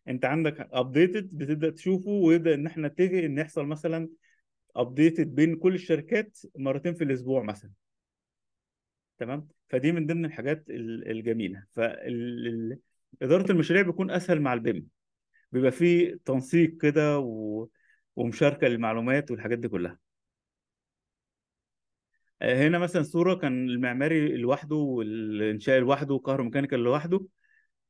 انت عندك ابديتد بتبدا تشوفه ويبدا ان احنا نتفق ان يحصل مثلا ابديتد بين كل الشركات مرتين في الاسبوع مثلا تمام فدي من ضمن الحاجات الجميله فاداره المشاريع بيكون اسهل مع البيم بيبقى في تنسيق كده و... ومشاركه للمعلومات والحاجات دي كلها آه، هنا مثلا صوره كان المعماري لوحده والانشاء لوحده وكهروميكانيكال لوحده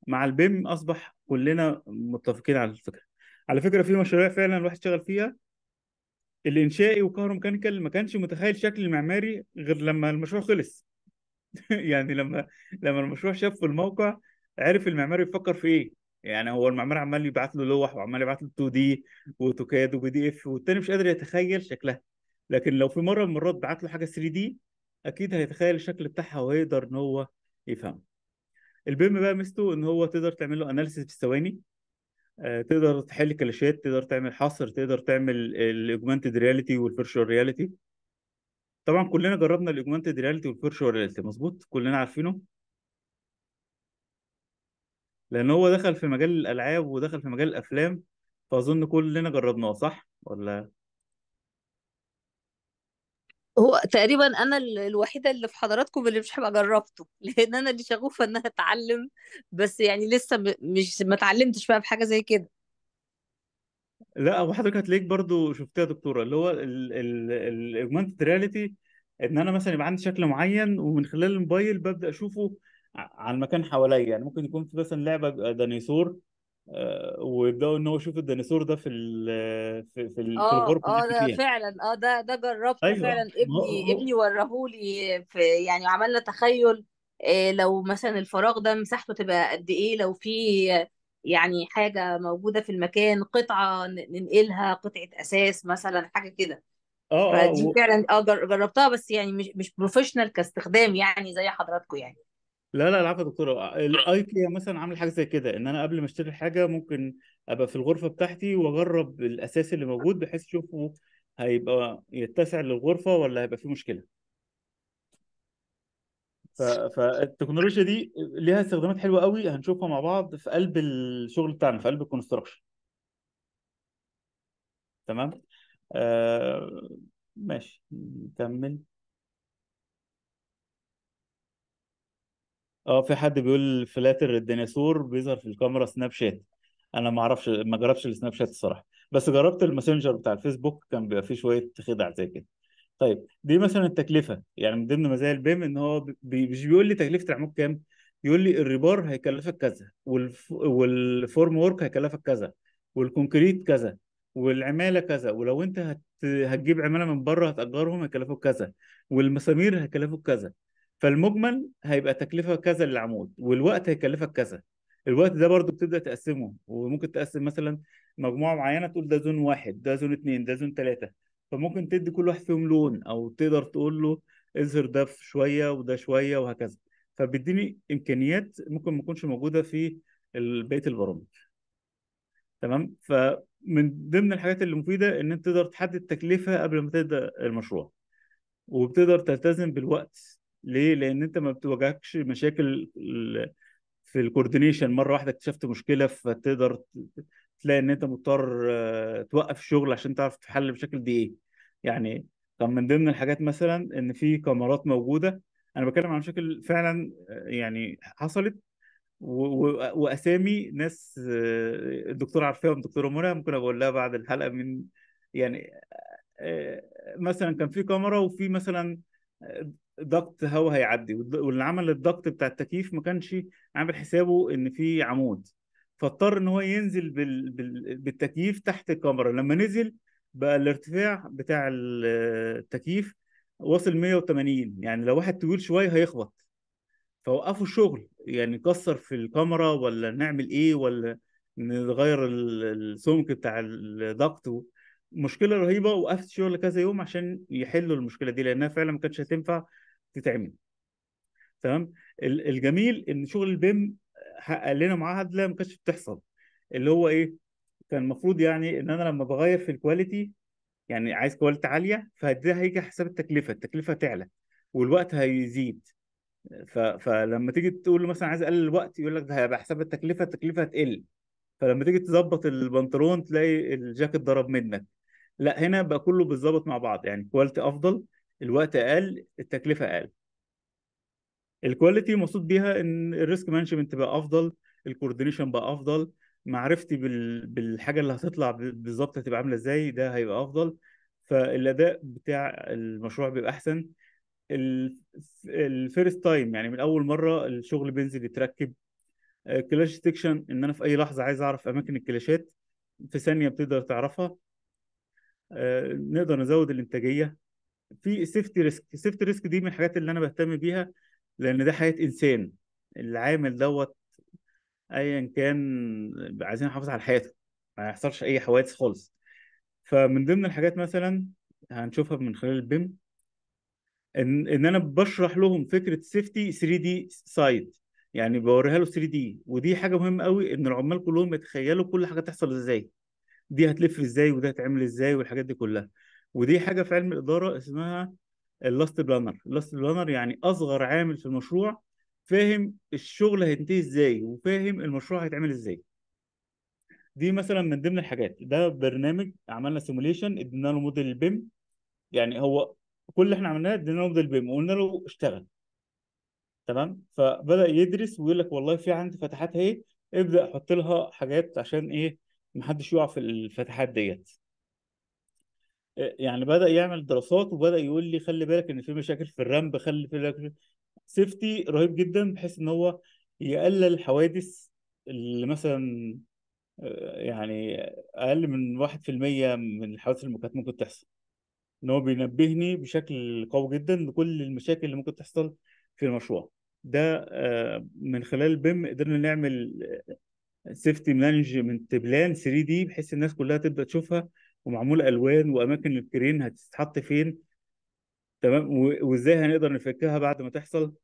مع البيم اصبح كلنا متفقين على الفكره على فكره في مشاريع فعلا الواحد اشتغل فيها الانشائي وكهروميكانيكال ما كانش متخيل شكل المعماري غير لما المشروع خلص يعني لما لما المشروع شاف الموقع عرف المعمار بيفكر في ايه يعني هو المعمار عمال يبعت له لوح وعمال يبعت له 2 دي وتوكاد وبي دي اف والتاني مش قادر يتخيل شكلها لكن لو في مره من المرات بعت له حاجه 3 دي اكيد هيتخيل الشكل بتاعها وهيقدر ان هو يفهمه البيم بقى ميزته ان هو تقدر تعمل له اناليسيس في الثواني آه، تقدر تحل كلاشات تقدر تعمل حصر تقدر تعمل الاوجمانتد رياليتي والفيرشوال رياليتي طبعا كلنا جربنا الاوجمانتد رياليتي والفيرتشوال رياليتي مظبوط كلنا عارفينه لان هو دخل في مجال الالعاب ودخل في مجال الافلام فاظن كلنا جربناه صح ولا هو تقريبا انا الوحيده اللي في حضراتكم اللي مش هبقى جربته لان انا اللي شغوفه ان انا اتعلم بس يعني لسه مش ما اتعلمتش بقى في حاجه زي كده لا وحضرتك هتلاقيك برضو شفتها دكتوره اللي هو الاوجمانتد رياليتي ان انا مثلا يبقى عندي شكل معين ومن خلال الموبايل ببدا اشوفه على المكان حواليا يعني ممكن يكون في مثلا لعبه ديناصور آه، ويبداوا ان هو يشوف الديناصور ده في ال في في آه، الغرفه اه اه ده فيها. فعلا اه ده ده جربته أيوة. فعلا ابني ابني ورهولي في يعني عملنا تخيل إيه لو مثلا الفراغ ده مساحته تبقى قد ايه لو في يعني حاجة موجودة في المكان قطعة ننقلها قطعة أساس مثلا حاجة كده اه اه فدي فعلا اه جربتها بس يعني مش مش بروفيشنال كاستخدام يعني زي حضراتكم يعني لا لا العفو يا دكتوره الايكيا مثلا عامل حاجه زي كده ان انا قبل ما اشتري الحاجه ممكن ابقى في الغرفه بتاعتي واجرب الاساس اللي موجود بحيث اشوفه هيبقى يتسع للغرفه ولا هيبقى فيه مشكله فالتكنولوجيا دي ليها استخدامات حلوه قوي هنشوفها مع بعض في قلب الشغل بتاعنا في قلب الكونستراكشن تمام آه ماشي نكمل اه في حد بيقول فلاتر الديناصور بيظهر في الكاميرا سناب شات انا ما اعرفش ما جربتش السناب شات الصراحه بس جربت الماسنجر بتاع الفيسبوك كان بيبقى فيه شويه خدع زي كده طيب دي مثلا التكلفه يعني من ضمن مزايا البيم ان هو مش بيقول لي تكلفه العمود كام يقول لي الريبار هيكلفك كذا والف... والفورم وورك هيكلفك كذا والكونكريت كذا والعماله كذا ولو انت هت... هتجيب عماله من بره هتاجرهم هيكلفوك كذا والمسامير هيكلفوك كذا فالمجمل هيبقى تكلفه كذا للعمود والوقت هيكلفك كذا الوقت ده برضو بتبدا تقسمه وممكن تقسم مثلا مجموعه معينه تقول ده زون واحد ده زون اثنين ده زون ثلاثه فممكن تدي كل واحد فيهم لون او تقدر تقول له اظهر ده في شويه وده شويه وهكذا فبيديني امكانيات ممكن ما تكونش موجوده في بقيه البرامج تمام فمن ضمن الحاجات اللي مفيده ان انت تقدر تحدد تكلفه قبل ما تبدا المشروع وبتقدر تلتزم بالوقت ليه لان انت ما بتواجهكش مشاكل في الكوردينيشن مره واحده اكتشفت مشكله فتقدر تلاقي ان انت مضطر آه، توقف الشغل عشان تعرف تحل بشكل دي ايه يعني كان من ضمن الحاجات مثلا ان في كاميرات موجوده انا بتكلم عن مشاكل فعلا آه، يعني حصلت واسامي ناس آه، الدكتور عارفاهم دكتورة منى ممكن اقول لها بعد الحلقه من يعني مثلا كان في كاميرا وفي مثلا ضغط هواء هيعدي واللي عمل الضغط بتاع التكييف ما كانش عامل حسابه ان في عمود فاضطر ان هو ينزل بال... بال... بالتكييف تحت الكاميرا لما نزل بقى الارتفاع بتاع التكييف واصل 180 يعني لو واحد طويل شويه هيخبط فوقفوا الشغل يعني نكسر في الكاميرا ولا نعمل ايه ولا نغير السمك بتاع الضغط مشكله رهيبه وقفت شغل كذا يوم عشان يحلوا المشكله دي لانها فعلا ما كانتش هتنفع تتعمل تمام الجميل ان شغل البيم حقق لنا معادله ما كانتش بتحصل اللي هو ايه كان المفروض يعني ان انا لما بغير في الكواليتي يعني عايز كواليتي عاليه فده هيجي حساب التكلفه التكلفه تعلى والوقت هيزيد ف... فلما تيجي تقول له مثلا عايز اقلل الوقت يقول لك ده هيبقى حساب التكلفه التكلفه هتقل فلما تيجي تظبط البنطلون تلاقي الجاكيت ضرب منك لا هنا بقى كله بالظبط مع بعض يعني كواليتي افضل الوقت اقل التكلفه اقل الكواليتي مقصود بيها ان الريسك مانجمنت بقى افضل الكوردينيشن بقى افضل معرفتي بالحاجه اللي هتطلع بالظبط هتبقى عامله ازاي ده هيبقى افضل فالاداء بتاع المشروع بيبقى احسن الفيرست تايم يعني من اول مره الشغل بينزل يتركب آه، كلاش ديتكشن ان انا في اي لحظه عايز اعرف اماكن الكلاشات في ثانيه بتقدر تعرفها آه، نقدر نزود الانتاجيه في سيفتي ريسك السيفتي ريسك دي من الحاجات اللي انا بهتم بيها لان ده حياه انسان العامل دوت ايا كان عايزين نحافظ على حياته ما يحصلش اي حوادث خالص فمن ضمن الحاجات مثلا هنشوفها من خلال البيم ان ان انا بشرح لهم فكره سيفتي 3 دي سايد يعني بوريها له 3 دي ودي حاجه مهمه قوي ان العمال كلهم يتخيلوا كل حاجه تحصل ازاي دي هتلف ازاي وده هتعمل ازاي والحاجات دي كلها ودي حاجه في علم الاداره اسمها اللاست بلانر اللاست بلانر يعني اصغر عامل في المشروع فاهم الشغل هينتهي ازاي وفاهم المشروع هيتعمل ازاي دي مثلا من ضمن الحاجات ده برنامج عملنا سيموليشن ادينا له موديل البيم يعني هو كل اللي احنا عملناه ادينا له موديل البيم وقلنا له اشتغل تمام فبدا يدرس ويقول لك والله في عندي فتحات اهي ابدا حط لها حاجات عشان ايه محدش يقع في الفتحات ديت يعني بدا يعمل دراسات وبدا يقول لي خلي بالك ان في مشاكل في الرمب خلي بالك سيفتي رهيب جدا بحيث ان هو يقلل الحوادث اللي مثلا آه، يعني اقل من 1% من الحوادث اللي كانت ممكن تحصل ان هو بينبهني بشكل قوي جدا بكل المشاكل اللي ممكن تحصل في المشروع ده آه، من خلال بيم قدرنا نعمل سيفتي مانجمنت بلان 3 دي بحيث الناس كلها تبدا تشوفها ومعمول الوان واماكن الكرين هتتحط فين تمام وازاي هنقدر نفكها بعد ما تحصل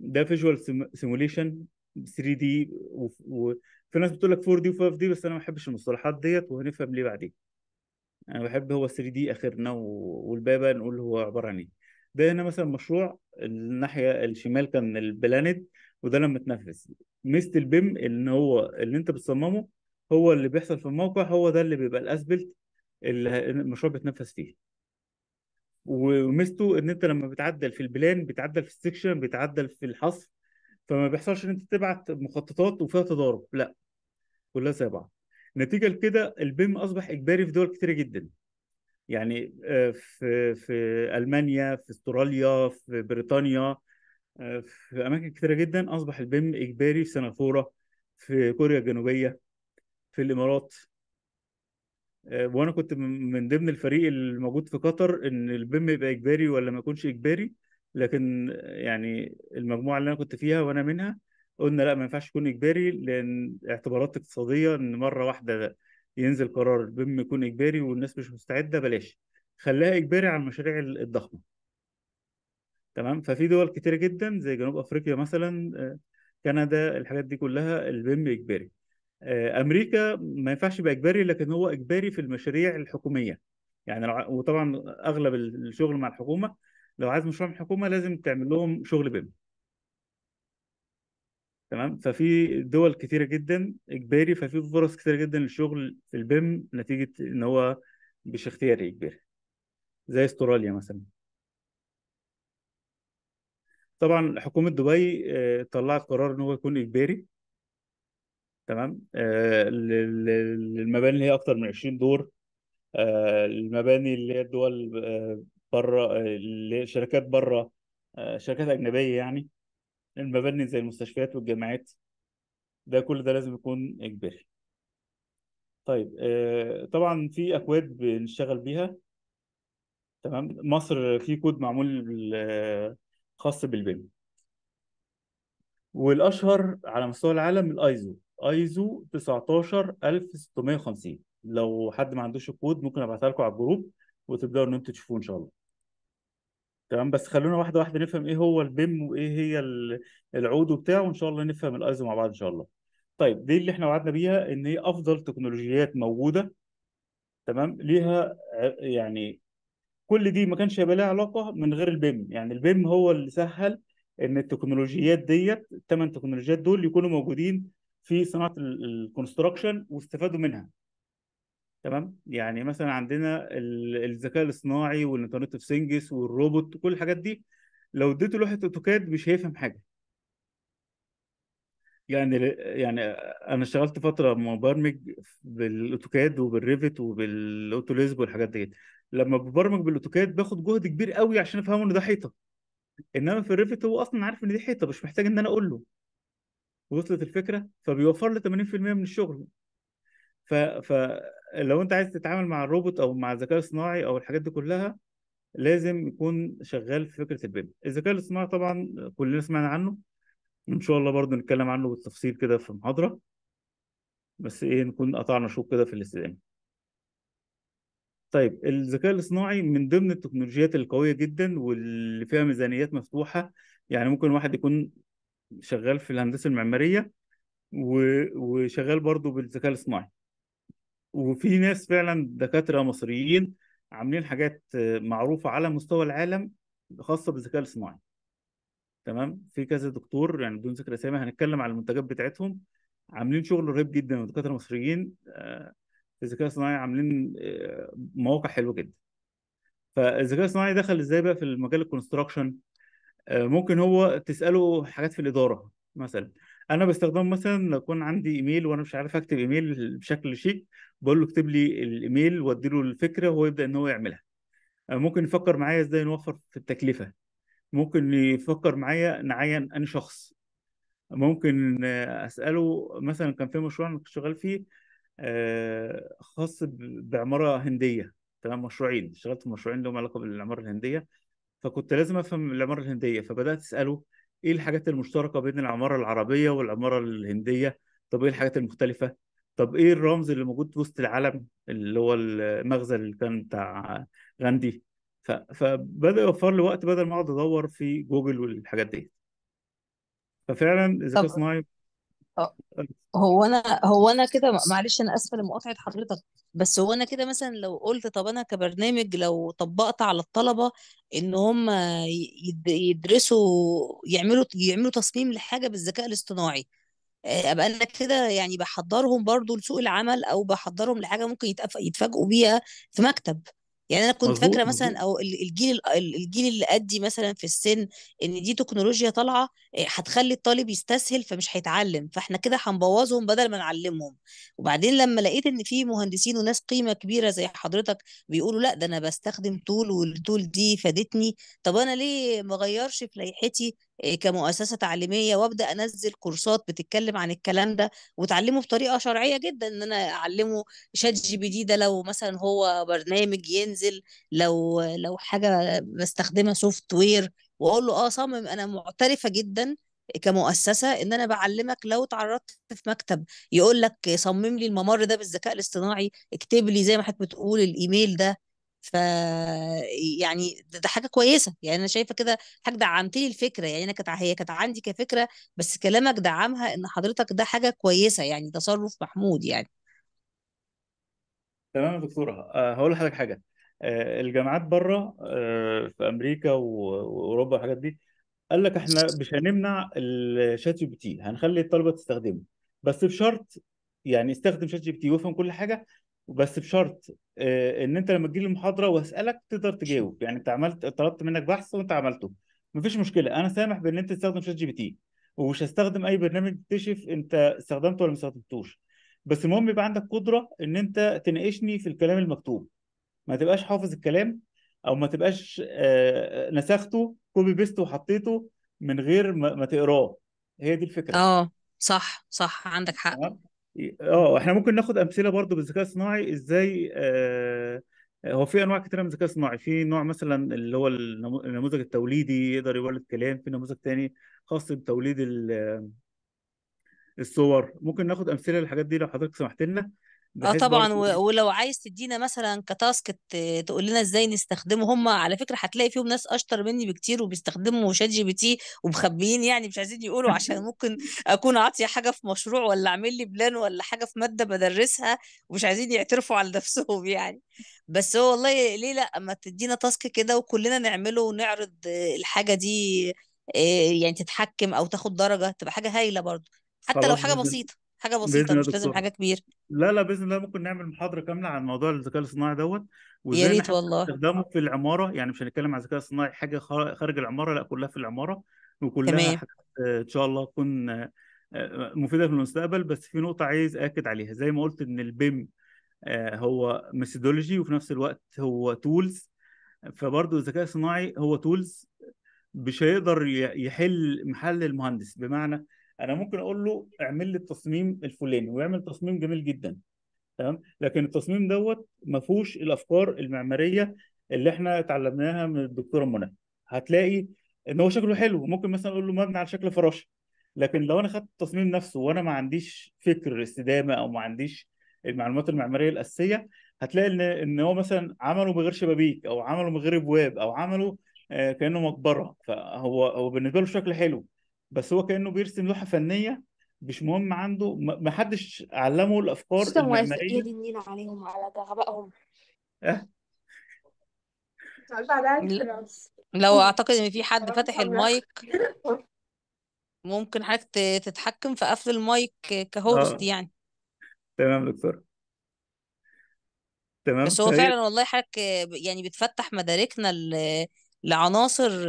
ده فيجوال سيموليشن 3 دي وفي ناس بتقول لك 4 دي و5 دي بس انا ما بحبش المصطلحات ديت وهنفهم ليه بعدين انا بحب هو 3 دي اخرنا والباقي بقى نقول هو عباره عن ايه ده هنا مثلا مشروع الناحيه الشمال كان البلاند وده لما اتنفذ ميزه البيم ان هو اللي انت بتصممه هو اللي بيحصل في الموقع هو ده اللي بيبقى الاسبلت المشروع بيتنفذ فيه وميزته ان انت لما بتعدل في البلان بتعدل في السكشن بتعدل في الحصر فما بيحصلش ان انت تبعت مخططات وفيها تضارب لا كلها زي بعض نتيجه لكده البيم اصبح اجباري في دول كتير جدا يعني آه، في في المانيا في استراليا في بريطانيا آه، في اماكن كتير جدا اصبح البيم اجباري في سنغافوره في كوريا الجنوبيه في الامارات آه، وانا كنت من ضمن الفريق الموجود في قطر ان البيم يبقى اجباري ولا ما يكونش اجباري لكن يعني المجموعه اللي انا كنت فيها وانا منها قلنا لا ما ينفعش يكون اجباري لان اعتبارات اقتصاديه ان مره واحده ينزل قرار البيم يكون اجباري والناس مش مستعده بلاش خلاها اجباري على المشاريع الضخمه تمام ففي دول كتيره جدا زي جنوب افريقيا مثلا آه، كندا الحاجات دي كلها البيم اجباري آه، امريكا ما ينفعش يبقى اجباري لكن هو اجباري في المشاريع الحكوميه يعني وطبعا اغلب الشغل مع الحكومه لو عايز مشروع من الحكومه لازم تعمل لهم شغل بيم تمام ففي دول كتيره جدا اجباري ففي فرص كتيره جدا للشغل في البيم نتيجه ان هو مش اختياري اجباري زي استراليا مثلا طبعا حكومه دبي آه، طلعت قرار ان هو يكون اجباري تمام آه، للمباني المباني اللي هي اكتر من 20 دور آه، المباني اللي هي الدول آه، بره اللي شركات بره شركات اجنبيه يعني المباني زي المستشفيات والجامعات ده كل ده لازم يكون اجباري طيب طبعا في اكواد بنشتغل بيها تمام مصر في كود معمول خاص بالبيم والاشهر على مستوى العالم الايزو ايزو 19650 لو حد ما عندوش الكود ممكن ابعتها لكم على الجروب وتبداوا ان انتوا تشوفوه ان شاء الله تمام بس خلونا واحده واحده نفهم ايه هو البيم وايه هي العود بتاعه وان شاء الله نفهم الايزو مع بعض ان شاء الله طيب دي اللي احنا وعدنا بيها ان هي ايه افضل تكنولوجيات موجوده تمام ليها يعني كل دي ما كانش هيبقى لها علاقه من غير البيم يعني البيم هو اللي سهل ان التكنولوجيات ديت الثمان تكنولوجيات دول يكونوا موجودين في صناعه الكونستراكشن واستفادوا منها تمام يعني مثلا عندنا الذكاء الاصطناعي والانترنت اوف ثينجز والروبوت وكل الحاجات دي لو اديته لوحه اوتوكاد مش هيفهم حاجه يعني يعني انا اشتغلت فتره مبرمج بالاوتوكاد وبالريفت وبالاوتوليزب والحاجات ديت لما ببرمج بالاوتوكاد باخد جهد كبير قوي عشان افهمه ان ده حيطه انما في الريفت هو اصلا عارف ان دي حيطه مش محتاج ان انا اقول له وصلت الفكره فبيوفر لي 80% من الشغل ف... فلو انت عايز تتعامل مع الروبوت او مع الذكاء الصناعي او الحاجات دي كلها لازم يكون شغال في فكره البيم الذكاء الاصطناعي طبعا كلنا سمعنا عنه ان شاء الله برضو نتكلم عنه بالتفصيل كده في محاضره بس ايه نكون قطعنا شوط كده في الاستدامه طيب الذكاء الاصطناعي من ضمن التكنولوجيات القويه جدا واللي فيها ميزانيات مفتوحه يعني ممكن واحد يكون شغال في الهندسه المعماريه وشغال برضه بالذكاء الاصطناعي وفي ناس فعلا دكاتره مصريين عاملين حاجات معروفه على مستوى العالم خاصه بالذكاء الاصطناعي تمام في كذا دكتور يعني بدون ذكر اسامي هنتكلم على المنتجات بتاعتهم عاملين شغل رهيب جدا ودكاتره مصريين آه، في الذكاء الاصطناعي عاملين آه، مواقع حلوه جدا فالذكاء الاصطناعي دخل ازاي بقى في المجال الكونستراكشن آه، ممكن هو تساله حاجات في الاداره مثلا انا باستخدام مثلا لو يكون عندي ايميل وانا مش عارف اكتب ايميل بشكل شيك بقول له اكتب لي الايميل وادي له الفكره وهو يبدا ان هو يعملها آه، ممكن يفكر معايا ازاي نوفر في التكلفه ممكن يفكر معايا نعين انا شخص ممكن آه، اساله مثلا كان في مشروع انا كنت شغال فيه خاص بعماره هنديه تمام مشروعين اشتغلت في مشروعين لهم علاقه بالعماره الهنديه فكنت لازم افهم العماره الهنديه فبدات اساله ايه الحاجات المشتركه بين العماره العربيه والعماره الهنديه طب ايه الحاجات المختلفه طب ايه الرمز اللي موجود في وسط العلم اللي هو المغزى اللي كان بتاع غاندي فبدا يوفر لي وقت بدل ما اقعد ادور في جوجل والحاجات دي ففعلا الذكاء الصناعي آه. هو انا هو انا كده معلش انا اسفه لمقاطعه حضرتك بس هو انا كده مثلا لو قلت طب انا كبرنامج لو طبقت على الطلبه ان هم يدرسوا يعملوا يعملوا تصميم لحاجه بالذكاء الاصطناعي آه، ابقى انا كده يعني بحضرهم برضو لسوق العمل او بحضرهم لحاجه ممكن يتفاجئوا بيها في مكتب يعني انا كنت مظبوط فاكره مظبوط مثلا او الجيل الجيل اللي قدي مثلا في السن ان دي تكنولوجيا طالعه هتخلي الطالب يستسهل فمش هيتعلم فاحنا كده هنبوظهم بدل ما نعلمهم وبعدين لما لقيت ان في مهندسين وناس قيمه كبيره زي حضرتك بيقولوا لا ده انا بستخدم طول والطول دي فادتني طب انا ليه ما اغيرش في لائحتي آه، كمؤسسه تعليميه وابدا انزل كورسات بتتكلم عن الكلام ده وتعلمه بطريقه شرعيه جدا ان انا اعلمه شات جي بي دي ده لو مثلا هو برنامج ينزل لو لو حاجه بستخدمها سوفت وير واقول له اه صمم انا معترفه جدا كمؤسسه ان انا بعلمك لو اتعرضت في مكتب يقول لك صمم لي الممر ده بالذكاء الاصطناعي اكتب لي زي ما حضرتك بتقول الايميل ده ف يعني ده حاجه كويسه يعني انا شايفه كده حضرتك دعمت لي الفكره يعني انا كانت هي كانت عندي كفكره بس كلامك دعمها ان حضرتك ده حاجه كويسه يعني تصرف محمود يعني تمام يا دكتوره آه، هقول لحضرتك حاجه آه، الجامعات بره آه، في امريكا واوروبا والحاجات دي قال لك احنا مش هنمنع الشات جي بي تي هنخلي الطلبه تستخدمه بس بشرط يعني استخدم شات جي بي تي وافهم كل حاجه بس بشرط آه، ان انت لما تجي لي المحاضره واسالك تقدر تجاوب يعني انت عملت طلبت منك بحث وانت عملته مفيش مشكله انا سامح بان انت تستخدم شات جي بي تي ومش هستخدم اي برنامج تكتشف انت استخدمته ولا ما استخدمتوش بس المهم يبقى عندك قدره ان انت تناقشني في الكلام المكتوب ما تبقاش حافظ الكلام او ما تبقاش آه، نسخته كوبي بيست وحطيته من غير ما تقراه هي دي الفكره اه صح صح عندك حق اه احنا ممكن ناخد امثله برضو بالذكاء الصناعي ازاي آه هو في انواع كتيره من الذكاء الصناعي في نوع مثلا اللي هو النموذج التوليدي يقدر يولد كلام في نموذج تاني خاص بتوليد الصور ممكن ناخد امثله للحاجات دي لو حضرتك سمحت لنا اه طبعا برضو... إيه ولو عايز تدينا مثلا كتاسك تقول لنا ازاي نستخدمه هم على فكره هتلاقي فيهم ناس اشطر مني بكتير وبيستخدموا شات جي بي تي ومخبيين يعني مش عايزين يقولوا عشان ممكن اكون عاطيه حاجه في مشروع ولا اعمل لي بلان ولا حاجه في ماده بدرسها ومش عايزين يعترفوا على نفسهم يعني بس هو والله ليه لا ما تدينا تاسك كده وكلنا نعمله ونعرض الحاجه دي آه يعني تتحكم او تاخد درجه تبقى حاجه هايله برضه حتى لو حاجه بسيطه حاجه بسيطه مش لازم حاجه كبيره لا لا باذن الله ممكن نعمل محاضره كامله عن موضوع الذكاء الاصطناعي دوت يا ريت والله استخدامه في العماره يعني مش هنتكلم عن الذكاء الاصطناعي حاجه خارج العماره لا كلها في العماره وكلها تمام. آه، ان شاء الله تكون آه، آه، مفيده في المستقبل بس في نقطه عايز اكد عليها زي ما قلت ان البيم هو ميثودولوجي وفي نفس الوقت هو تولز فبرضه الذكاء الصناعي هو تولز مش هيقدر يحل محل المهندس بمعنى انا ممكن اقول له اعمل لي التصميم الفلاني ويعمل تصميم جميل جدا تمام لكن التصميم دوت ما فيهوش الافكار المعماريه اللي احنا اتعلمناها من الدكتوره منى هتلاقي ان هو شكله حلو ممكن مثلا اقول له مبني على شكل فراشه لكن لو انا خدت التصميم نفسه وانا ما عنديش فكر استدامه او ما عنديش المعلومات المعماريه الاساسيه هتلاقي ان ان هو مثلا عمله من غير شبابيك او عمله من غير ابواب او عمله آه، كانه مقبره فهو هو بالنسبه له شكل حلو بس هو كانه بيرسم لوحه فنيه مش مهم عنده ما حدش علمه الافكار خصوصا المعماريه دي النيل عليهم على غبائهم أه؟ لو اعتقد ان في حد فاتح المايك ممكن حضرتك تتحكم في قفل المايك كهوست آه. يعني تمام دكتور تمام بس هو طيب. فعلا والله حضرتك يعني بتفتح مداركنا لعناصر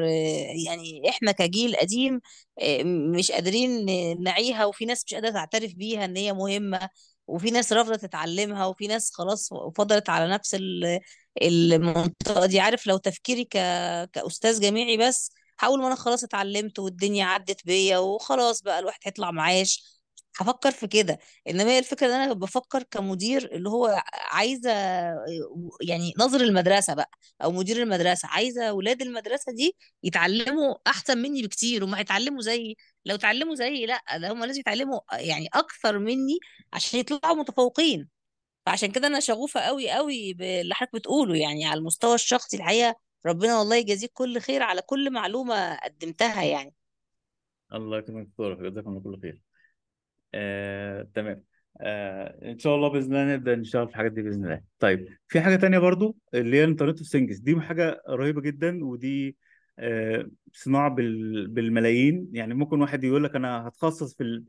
يعني احنا كجيل قديم آه، مش قادرين نعيها وفي ناس مش قادره تعترف بيها ان هي مهمه وفي ناس رافضه تتعلمها وفي ناس خلاص فضلت على نفس المنطقه دي عارف لو تفكيري كاستاذ جامعي بس هقول ما انا خلاص اتعلمت والدنيا عدت بيا وخلاص بقى الواحد هيطلع معاش هفكر في كده انما هي الفكره ان انا بفكر كمدير اللي هو عايزه يعني نظر المدرسه بقى او مدير المدرسه عايزه اولاد المدرسه دي يتعلموا احسن مني بكتير وما يتعلموا زيي لو اتعلموا زيي لا ده هم لازم يتعلموا يعني اكثر مني عشان يطلعوا متفوقين فعشان كده انا شغوفه قوي قوي باللي حضرتك بتقوله يعني على المستوى الشخصي الحقيقه ربنا والله يجازيك كل خير على كل معلومه قدمتها يعني الله يكرمك دكتور جزاكم الله كل خير آه، تمام آه، ان شاء الله باذن الله نبدا نشتغل في الحاجات دي باذن الله طيب في حاجه تانية برضو اللي هي الانترنت اوف ثينجز دي حاجه رهيبه جدا ودي آه، صناعه بال... بالملايين يعني ممكن واحد يقول لك انا هتخصص في ال...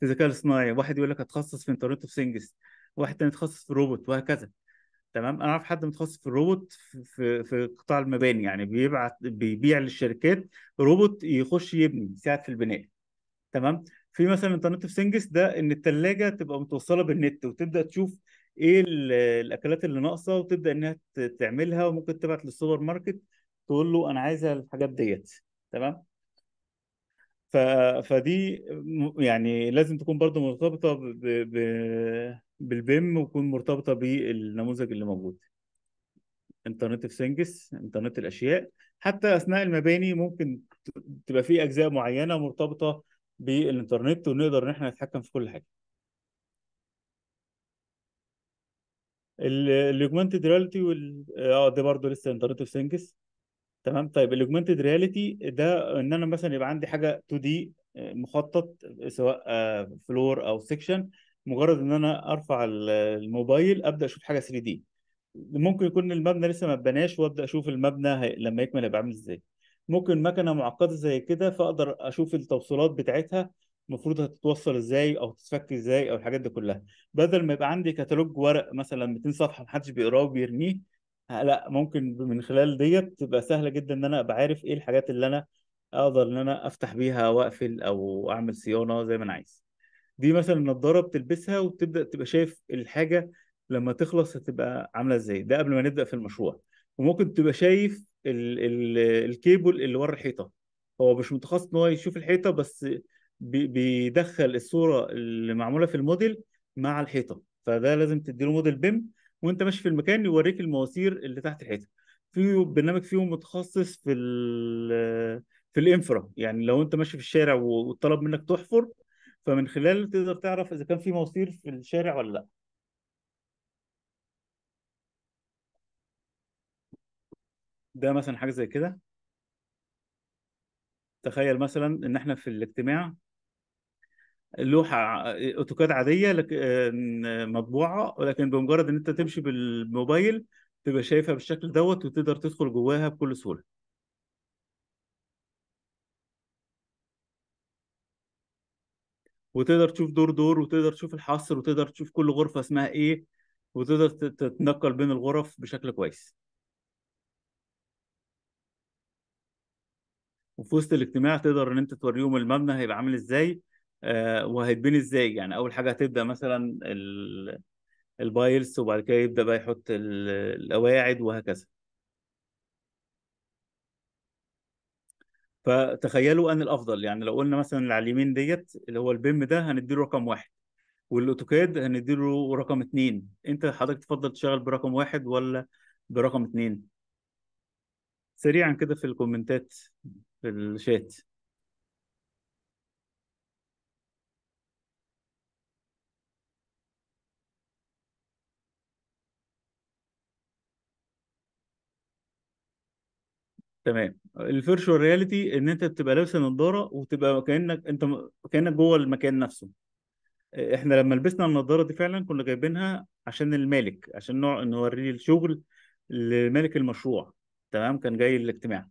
في, الذكاء الاصطناعي واحد يقول لك هتخصص في انترنت اوف ثينجز واحد تاني يتخصص في روبوت وهكذا تمام انا اعرف حد متخصص في الروبوت في في قطاع المباني يعني بيبعت بيبيع للشركات روبوت يخش يبني يساعد في البناء تمام في مثلا انترنت اوف ثينجز ده ان الثلاجه تبقى متوصله بالنت وتبدا تشوف ايه الاكلات اللي ناقصه وتبدا انها تعملها وممكن تبعت للسوبر ماركت تقول له انا عايز الحاجات ديت تمام ف... فدي يعني لازم تكون برضو مرتبطه ب... ب... بالبيم وتكون مرتبطه بالنموذج اللي موجود انترنت اوف ثينجز انترنت الاشياء حتى اثناء المباني ممكن تبقى في اجزاء معينه مرتبطه بالانترنت ونقدر ان احنا نتحكم في كل حاجه الاوجمانتد رياليتي وال اه, آه، دي برضه لسه انترنت اوف ثينجز تمام طيب الاوجمانتد رياليتي ده ان انا مثلا يبقى عندي حاجه 2 دي آه، مخطط سواء فلور آه، او سيكشن مجرد ان انا ارفع الموبايل ابدا اشوف حاجه 3 دي ممكن يكون المبنى لسه ما اتبناش وابدا اشوف المبنى لما يكمل هيبقى عامل ازاي ممكن مكنه معقده زي كده فاقدر اشوف التوصيلات بتاعتها المفروض هتتوصل ازاي او تتفك ازاي او الحاجات دي كلها بدل ما يبقى عندي كتالوج ورق مثلا 200 صفحه محدش بيقراه وبيرميه آه، لا ممكن من خلال ديت تبقى سهله جدا ان انا ابقى عارف ايه الحاجات اللي انا اقدر ان انا افتح بيها واقفل او اعمل صيانه زي ما انا عايز دي مثلا النضاره بتلبسها وتبدا تبقى شايف الحاجه لما تخلص هتبقى عامله ازاي ده قبل ما نبدا في المشروع وممكن تبقى شايف ال ال الكيبل اللي ورا الحيطه هو مش متخصص ان هو يشوف الحيطه بس بي بيدخل الصوره اللي معموله في الموديل مع الحيطه فده لازم تديله موديل بيم وانت ماشي في المكان يوريك المواسير اللي تحت الحيطه في برنامج فيهم متخصص في ال في الانفرا يعني لو انت ماشي في الشارع وطلب منك تحفر فمن خلال تقدر تعرف اذا كان في مواسير في الشارع ولا لا ده مثلا حاجه زي كده تخيل مثلا ان احنا في الاجتماع لوحه اوتوكاد عاديه لك مطبوعه ولكن بمجرد ان انت تمشي بالموبايل تبقى شايفها بالشكل دوت وتقدر تدخل جواها بكل سهوله وتقدر تشوف دور دور وتقدر تشوف الحصر وتقدر تشوف كل غرفه اسمها ايه وتقدر تتنقل بين الغرف بشكل كويس وفي وسط الاجتماع تقدر ان انت توريهم المبنى هيبقى عامل ازاي آه، وهيتبني ازاي يعني اول حاجه هتبدا مثلا البايلز وبعد كده يبدا بقى يحط القواعد وهكذا فتخيلوا ان الافضل يعني لو قلنا مثلا اللي على اليمين ديت اللي هو البيم ده هنديله رقم واحد والاوتوكاد هنديله رقم اثنين انت حضرتك تفضل تشتغل برقم واحد ولا برقم اثنين سريعا كده في الكومنتات في الشيت تمام الفيرشوال رياليتي ان انت بتبقى لابس النضاره وتبقى كانك انت كانك جوه المكان نفسه آه، احنا لما لبسنا النضاره دي فعلا كنا جايبينها عشان المالك عشان نوع نوريه الشغل لمالك المشروع تمام كان جاي الاجتماع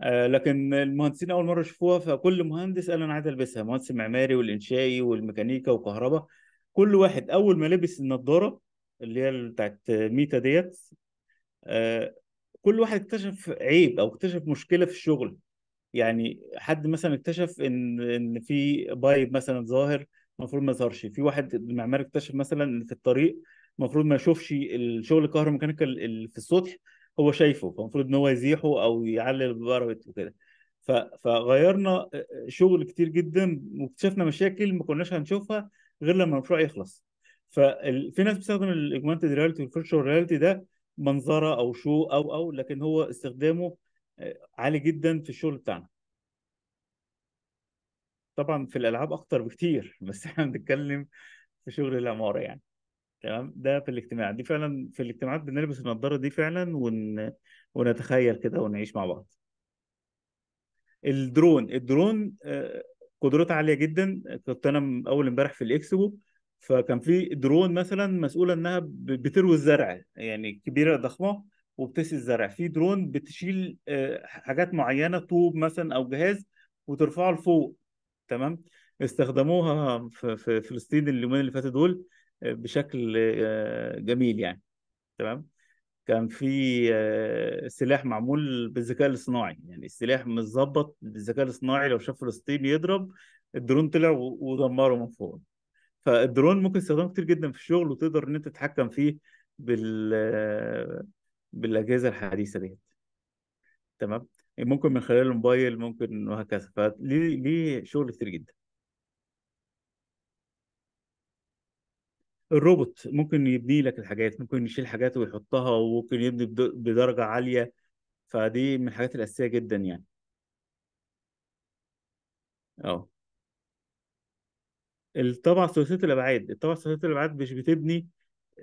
آه، لكن المهندسين اول مره يشوفوها فكل مهندس قال انا عايز البسها مهندس المعماري والانشائي والميكانيكا وكهرباء كل واحد اول ما لبس النضاره اللي هي بتاعت ميتا ديت آه، كل واحد اكتشف عيب او اكتشف مشكله في الشغل يعني حد مثلا اكتشف ان ان في بايب مثلا ظاهر المفروض ما يظهرش في واحد معماري اكتشف مثلا ان في الطريق المفروض ما يشوفش الشغل الكهروميكانيكال في السطح هو شايفه فالمفروض ان هو يزيحه او يعلل بدرجه وكده فغيرنا شغل كتير جدا واكتشفنا مشاكل ما كناش هنشوفها غير لما المشروع يخلص ففي ناس بتستخدم الاجمنتد رياليتي والفيرتشوال رياليتي ده منظره او شو او او لكن هو استخدامه عالي جدا في الشغل بتاعنا طبعا في الالعاب اكتر بكتير بس احنا بنتكلم في شغل العماره يعني تمام ده في الاجتماع دي فعلا في الاجتماعات بنلبس النضاره دي فعلا ون... ونتخيل كده ونعيش مع بعض الدرون الدرون آه، قدرته عاليه جدا كنت انا اول امبارح في الاكسبو فكان في درون مثلا مسؤوله انها بتروي الزرع يعني كبيره ضخمه وبتسقي الزرع في درون بتشيل آه، حاجات معينه طوب مثلا او جهاز وترفعه لفوق تمام استخدموها في فلسطين اليومين اللي فاتوا دول بشكل آه، جميل يعني تمام كان في آه، سلاح معمول بالذكاء الاصطناعي يعني السلاح متظبط بالذكاء الاصطناعي لو شاف فلسطين يضرب الدرون طلع ودمره من فوق فالدرون ممكن تستخدمه كتير جدا في الشغل وتقدر ان انت تتحكم فيه بال آه، بالاجهزه الحديثه ديت تمام ممكن من خلال الموبايل ممكن وهكذا فليه ليه شغل كتير جدا الروبوت ممكن يبني لك الحاجات ممكن يشيل حاجات ويحطها وممكن يبني بدرجة عالية فدي من الحاجات الأساسية جدا يعني اه الطابعة ثلاثية الأبعاد الطابعة ثلاثية الأبعاد مش بتبني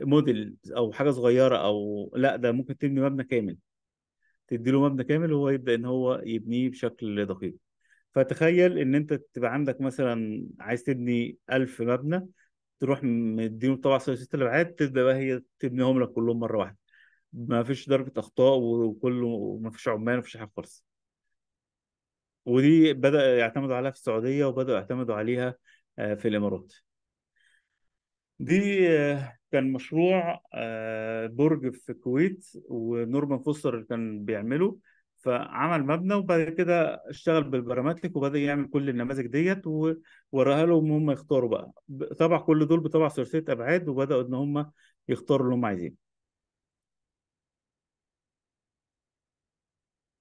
موديل أو حاجة صغيرة أو لا ده ممكن تبني مبنى كامل تديله مبنى كامل وهو يبدأ إن هو يبنيه بشكل دقيق فتخيل إن أنت تبقى عندك مثلا عايز تبني ألف مبنى تروح مديهم طبعا ثلاثيه الابعاد تبدا بقى هي تبنيهم لك كلهم مره واحده ما فيش درجه اخطاء وكله ما فيش عمال ما فيش حاجه خالص ودي بدا يعتمدوا عليها في السعوديه وبداوا يعتمدوا عليها آه، في الامارات دي آه، كان مشروع آه، برج في الكويت ونورمان فوستر كان بيعمله فعمل مبنى وبعد كده اشتغل بالبراماتيك وبدا يعمل كل النماذج ديت ووراها لهم هم يختاروا بقى طبع كل دول بطبع ثلاثيه ابعاد وبداوا ان هم يختاروا اللي هم عايزينه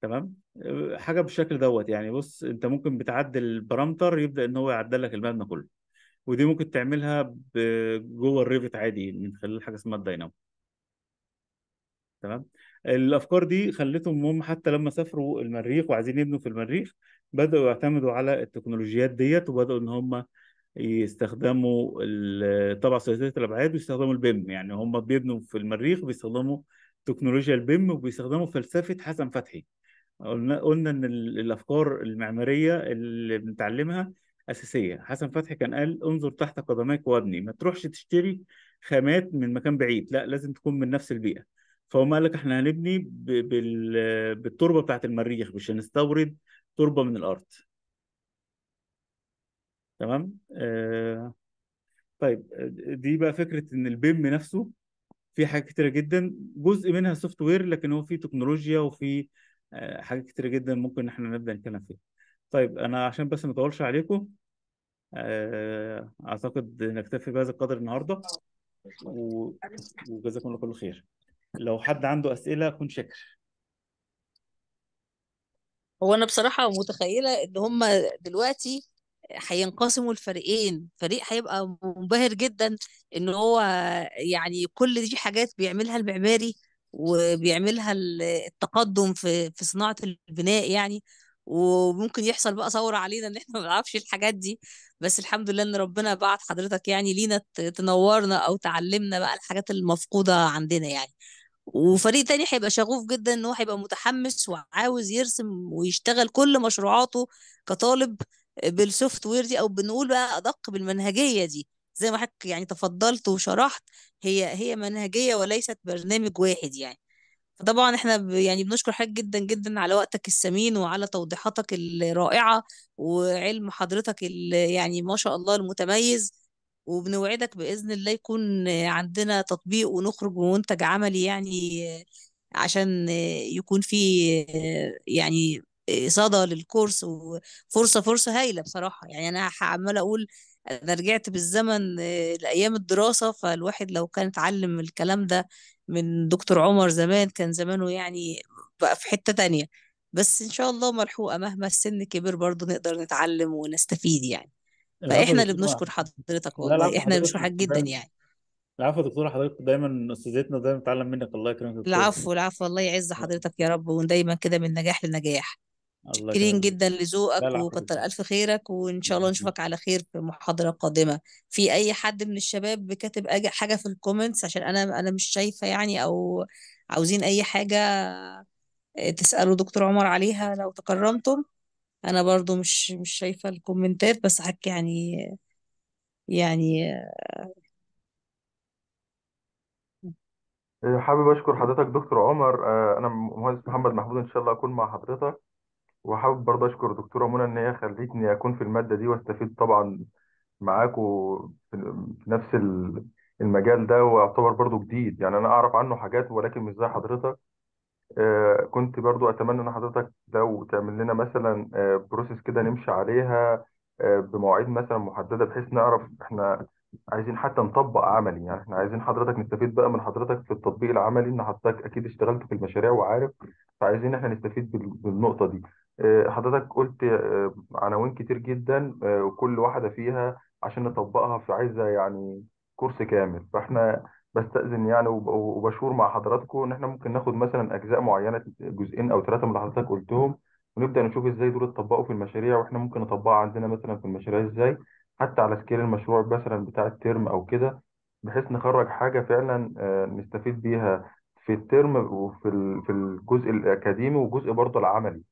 تمام حاجه بالشكل دوت يعني بص انت ممكن بتعدل البارامتر يبدا ان هو يعدل لك المبنى كله ودي ممكن تعملها جوه الريفت عادي من خلال حاجه اسمها الداينامو تمام الافكار دي خلتهم هم حتى لما سافروا المريخ وعايزين يبنوا في المريخ بداوا يعتمدوا على التكنولوجيات ديت وبداوا ان هم يستخدموا طبعا سيطره الابعاد ويستخدموا البيم يعني هم بيبنوا في المريخ بيستخدموا تكنولوجيا البيم وبيستخدموا فلسفه حسن فتحي قلنا قلنا ان الافكار المعماريه اللي بنتعلمها اساسيه حسن فتحي كان قال انظر تحت قدميك وابني ما تروحش تشتري خامات من مكان بعيد لا لازم تكون من نفس البيئه فهم قال لك احنا هنبني بالتربه بتاعت المريخ مش هنستورد تربه من الارض تمام آه، طيب دي بقى فكره ان البيم نفسه في حاجات كتيره جدا جزء منها سوفت وير لكن هو في تكنولوجيا وفي آه، حاجات كتيره جدا ممكن احنا نبدا نتكلم فيها طيب انا عشان بس ما اطولش عليكم آه، اعتقد نكتفي بهذا القدر النهارده وجزاكم الله كل خير لو حد عنده اسئله اكون شاكر هو انا بصراحه متخيله ان هما دلوقتي هينقسموا الفريقين فريق هيبقى منبهر جدا ان هو يعني كل دي حاجات بيعملها المعماري وبيعملها التقدم في في صناعه البناء يعني وممكن يحصل بقى ثوره علينا ان احنا ما نعرفش الحاجات دي بس الحمد لله ان ربنا بعت حضرتك يعني لينا تنورنا او تعلمنا بقى الحاجات المفقوده عندنا يعني وفريق تاني هيبقى شغوف جدا ان هو هيبقى متحمس وعاوز يرسم ويشتغل كل مشروعاته كطالب بالسوفت وير دي او بنقول بقى ادق بالمنهجيه دي زي ما حضرتك يعني تفضلت وشرحت هي هي منهجيه وليست برنامج واحد يعني فطبعا احنا يعني بنشكر حضرتك جدا جدا على وقتك الثمين وعلى توضيحاتك الرائعه وعلم حضرتك يعني ما شاء الله المتميز وبنوعدك باذن الله يكون عندنا تطبيق ونخرج بمنتج عملي يعني عشان يكون في يعني صدى للكورس وفرصه فرصه هايله بصراحه يعني انا عماله اقول انا رجعت بالزمن لايام الدراسه فالواحد لو كان اتعلم الكلام ده من دكتور عمر زمان كان زمانه يعني بقى في حته تانية بس ان شاء الله ملحوقه مهما السن كبر برضه نقدر نتعلم ونستفيد يعني فاحنا اللي بنشكر حضرتك والله احنا اللي بنشكر حضرتك جدا يعني العفو يا دكتورة حضرتك دايما استاذتنا دايما بتعلم منك الله يكرمك دكتورة العفو العفو الله يعز حضرتك يا رب ودايما كده من نجاح لنجاح الله شاكرين جدا لذوقك وكتر ألف خيرك وإن شاء الله نشوفك على خير في محاضرة قادمة في أي حد من الشباب كاتب حاجة في الكومنتس عشان أنا أنا مش شايفة يعني أو عاوزين أي حاجة آه، تسألوا دكتور عمر عليها لو تكرمتم انا برضو مش مش شايفة الكومنتات بس حكي يعني يعني آه، حابب أشكر حضرتك دكتور عمر آه، أنا مهندس محمد محمود إن شاء الله أكون مع حضرتك وحابب برضه أشكر دكتورة منى إن هي خلتني أكون في المادة دي وأستفيد طبعا معاكم في نفس المجال ده ويعتبر برضه جديد يعني أنا أعرف عنه حاجات ولكن مش زي حضرتك آه، كنت برضو أتمنى إن حضرتك لو تعمل لنا مثلا بروسيس آه، كده نمشي عليها آه، بمواعيد مثلا محددة بحيث نعرف إحنا عايزين حتى نطبق عملي يعني إحنا عايزين حضرتك نستفيد بقى من حضرتك في التطبيق العملي إن حضرتك أكيد اشتغلت في المشاريع وعارف فعايزين إحنا نستفيد بالنقطة دي حضرتك قلت عناوين كتير جدا وكل واحدة فيها عشان نطبقها في عايزة يعني كورس كامل فإحنا بستأذن يعني وبشور مع حضراتكم إن إحنا ممكن ناخد مثلا أجزاء معينة جزئين أو ثلاثة من اللي حضرتك قلتهم ونبدأ نشوف إزاي دول اتطبقوا في المشاريع وإحنا ممكن نطبقها عندنا مثلا في المشاريع إزاي حتى على سكيل المشروع مثلا بتاع الترم أو كده بحيث نخرج حاجة فعلا آه، نستفيد بيها في الترم وفي في الجزء الأكاديمي والجزء برضه العملي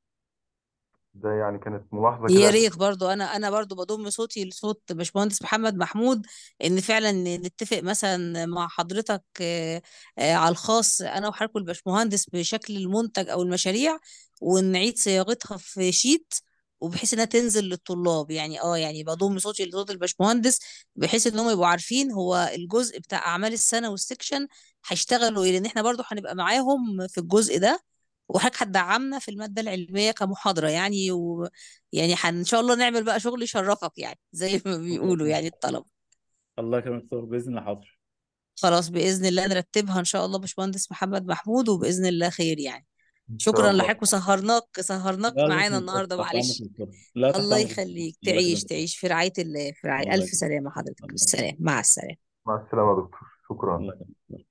ده يعني كانت ملاحظة يا كده ريت برضو انا انا برضو بضم صوتي لصوت باشمهندس محمد محمود ان فعلا نتفق مثلا مع حضرتك آه، آه، على الخاص انا وحضرتك والباشمهندس بشكل المنتج او المشاريع ونعيد صياغتها في شيت وبحيث انها تنزل للطلاب يعني اه يعني بضم صوتي لصوت الباشمهندس بحيث ان هم يبقوا عارفين هو الجزء بتاع اعمال السنه والسكشن هيشتغلوا ايه لان احنا برضو هنبقى معاهم في الجزء ده وحضرتك هتدعمنا في الماده العلميه كمحاضره يعني و... يعني ان شاء الله نعمل بقى شغل يشرفك يعني زي ما بيقولوا يعني الطلبه الله يكرمك دكتور باذن الله حاضر خلاص باذن الله نرتبها ان شاء الله باشمهندس محمد محمود وباذن الله خير يعني شكرا لحضرتك وسهرناك سهرناك معانا النهارده معلش لا الله يخليك تعيش تعيش في رعايه الله في رعايه ألف سلامه حضرتك السلام مع السلامه مع السلامه يا دكتور شكرا الله